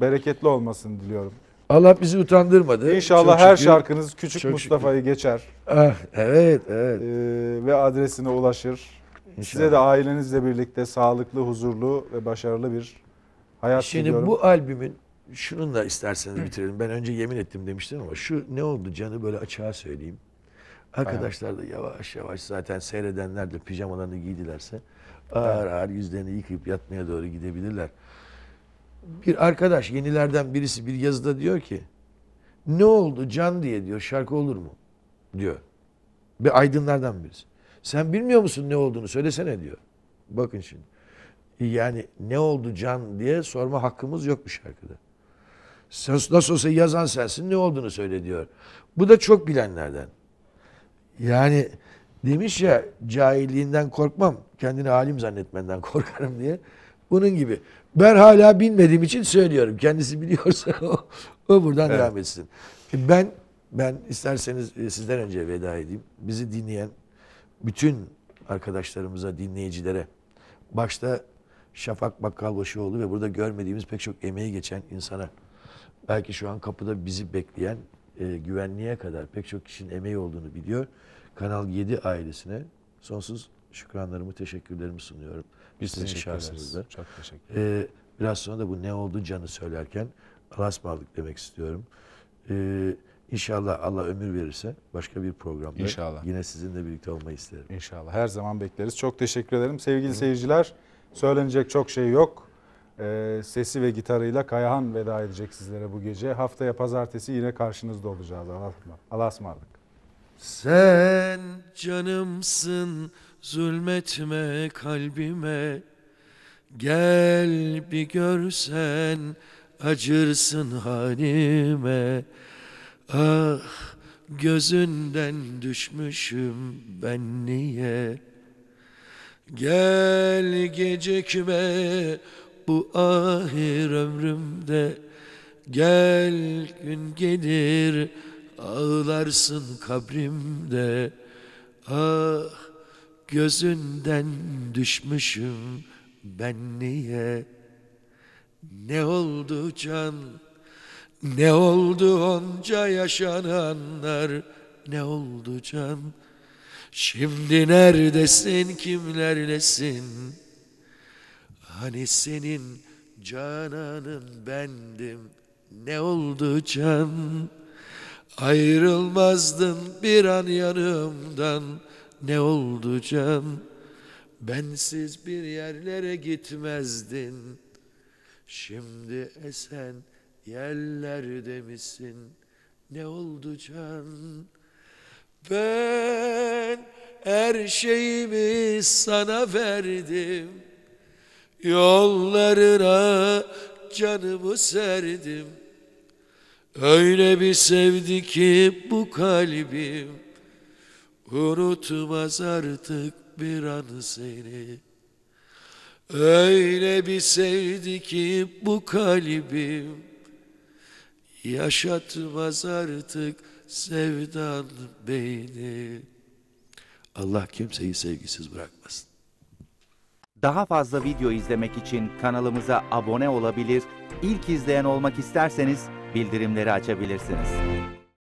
bereketli olmasını diliyorum. Allah bizi utandırmadı. İnşallah her şükür. şarkınız Küçük Çok Mustafa'yı şükür. geçer. Ah, evet, evet. Ee, ve adresine ulaşır. İnşallah. Size de ailenizle birlikte sağlıklı, huzurlu ve başarılı bir hayat Şimdi diliyorum. bu albümün şununla isterseniz bitirelim. Ben önce yemin ettim demiştim ama şu ne oldu canı böyle açığa söyleyeyim. Arkadaşlar da yavaş yavaş zaten seyredenler de pijamalarını giydilerse ağır ağır yüzlerini yıkayıp yatmaya doğru gidebilirler bir arkadaş yenilerden birisi bir yazıda diyor ki ne oldu can diye diyor şarkı olur mu diyor. Bir aydınlardan birisi. Sen bilmiyor musun ne olduğunu söylesene diyor. Bakın şimdi. Yani ne oldu can diye sorma hakkımız yok bu şarkıda. Sen nasıl olsa yazan sensin ne olduğunu söyle diyor. Bu da çok bilenlerden. Yani demiş ya cahilliğinden korkmam, kendini alim zannetmenden (laughs) korkarım diye. Bunun gibi. Ben hala bilmediğim için söylüyorum. Kendisi biliyorsa (laughs) o, o buradan evet. devam etsin. Ben ben isterseniz e, sizden önce veda edeyim. Bizi dinleyen bütün arkadaşlarımıza, dinleyicilere başta Şafak Bakkalbaşıoğlu ve burada görmediğimiz pek çok emeği geçen insana belki şu an kapıda bizi bekleyen e, güvenliğe kadar pek çok kişinin emeği olduğunu biliyor. Kanal 7 ailesine sonsuz şükranlarımı, teşekkürlerimi sunuyorum. Biz Sizin teşekkür şahsınızda. Çok teşekkür ee, ederim. Ee, biraz sonra da bu ne oldu canı söylerken rastmalık demek istiyorum. Ee, inşallah Allah ömür verirse başka bir programda inşallah. yine sizinle birlikte olmayı isterim. İnşallah. Her zaman bekleriz. Çok teşekkür ederim. Sevgili Hı. seyirciler söylenecek çok şey yok. Ee, sesi ve gitarıyla Kayahan veda edecek sizlere bu gece. Haftaya pazartesi yine karşınızda olacağız. Allah'a ısmarladık. Sen canımsın. Zulmetme kalbime Gel bir görsen acırsın halime Ah gözünden düşmüşüm ben niye Gel gecikme bu ahir ömrümde Gel gün gelir ağlarsın kabrimde Ah Gözünden düşmüşüm ben niye? Ne oldu can? Ne oldu onca yaşananlar? Ne oldu can? Şimdi neredesin, kimlerlesin? Hani senin cananın bendim, ne oldu can? Ayrılmazdın bir an yanımdan, ne oldu can? Bensiz bir yerlere gitmezdin. Şimdi esen yerlerde misin? Ne oldu can? Ben her şeyimi sana verdim. Yollarına canımı serdim. Öyle bir sevdi ki bu kalbim Unutmaz artık bir an seni Öyle bir sevdi ki bu kalbim Yaşatmaz artık sevdan beyni. Allah kimseyi sevgisiz bırakmasın. Daha fazla video izlemek için kanalımıza abone olabilir, ilk izleyen olmak isterseniz bildirimleri açabilirsiniz.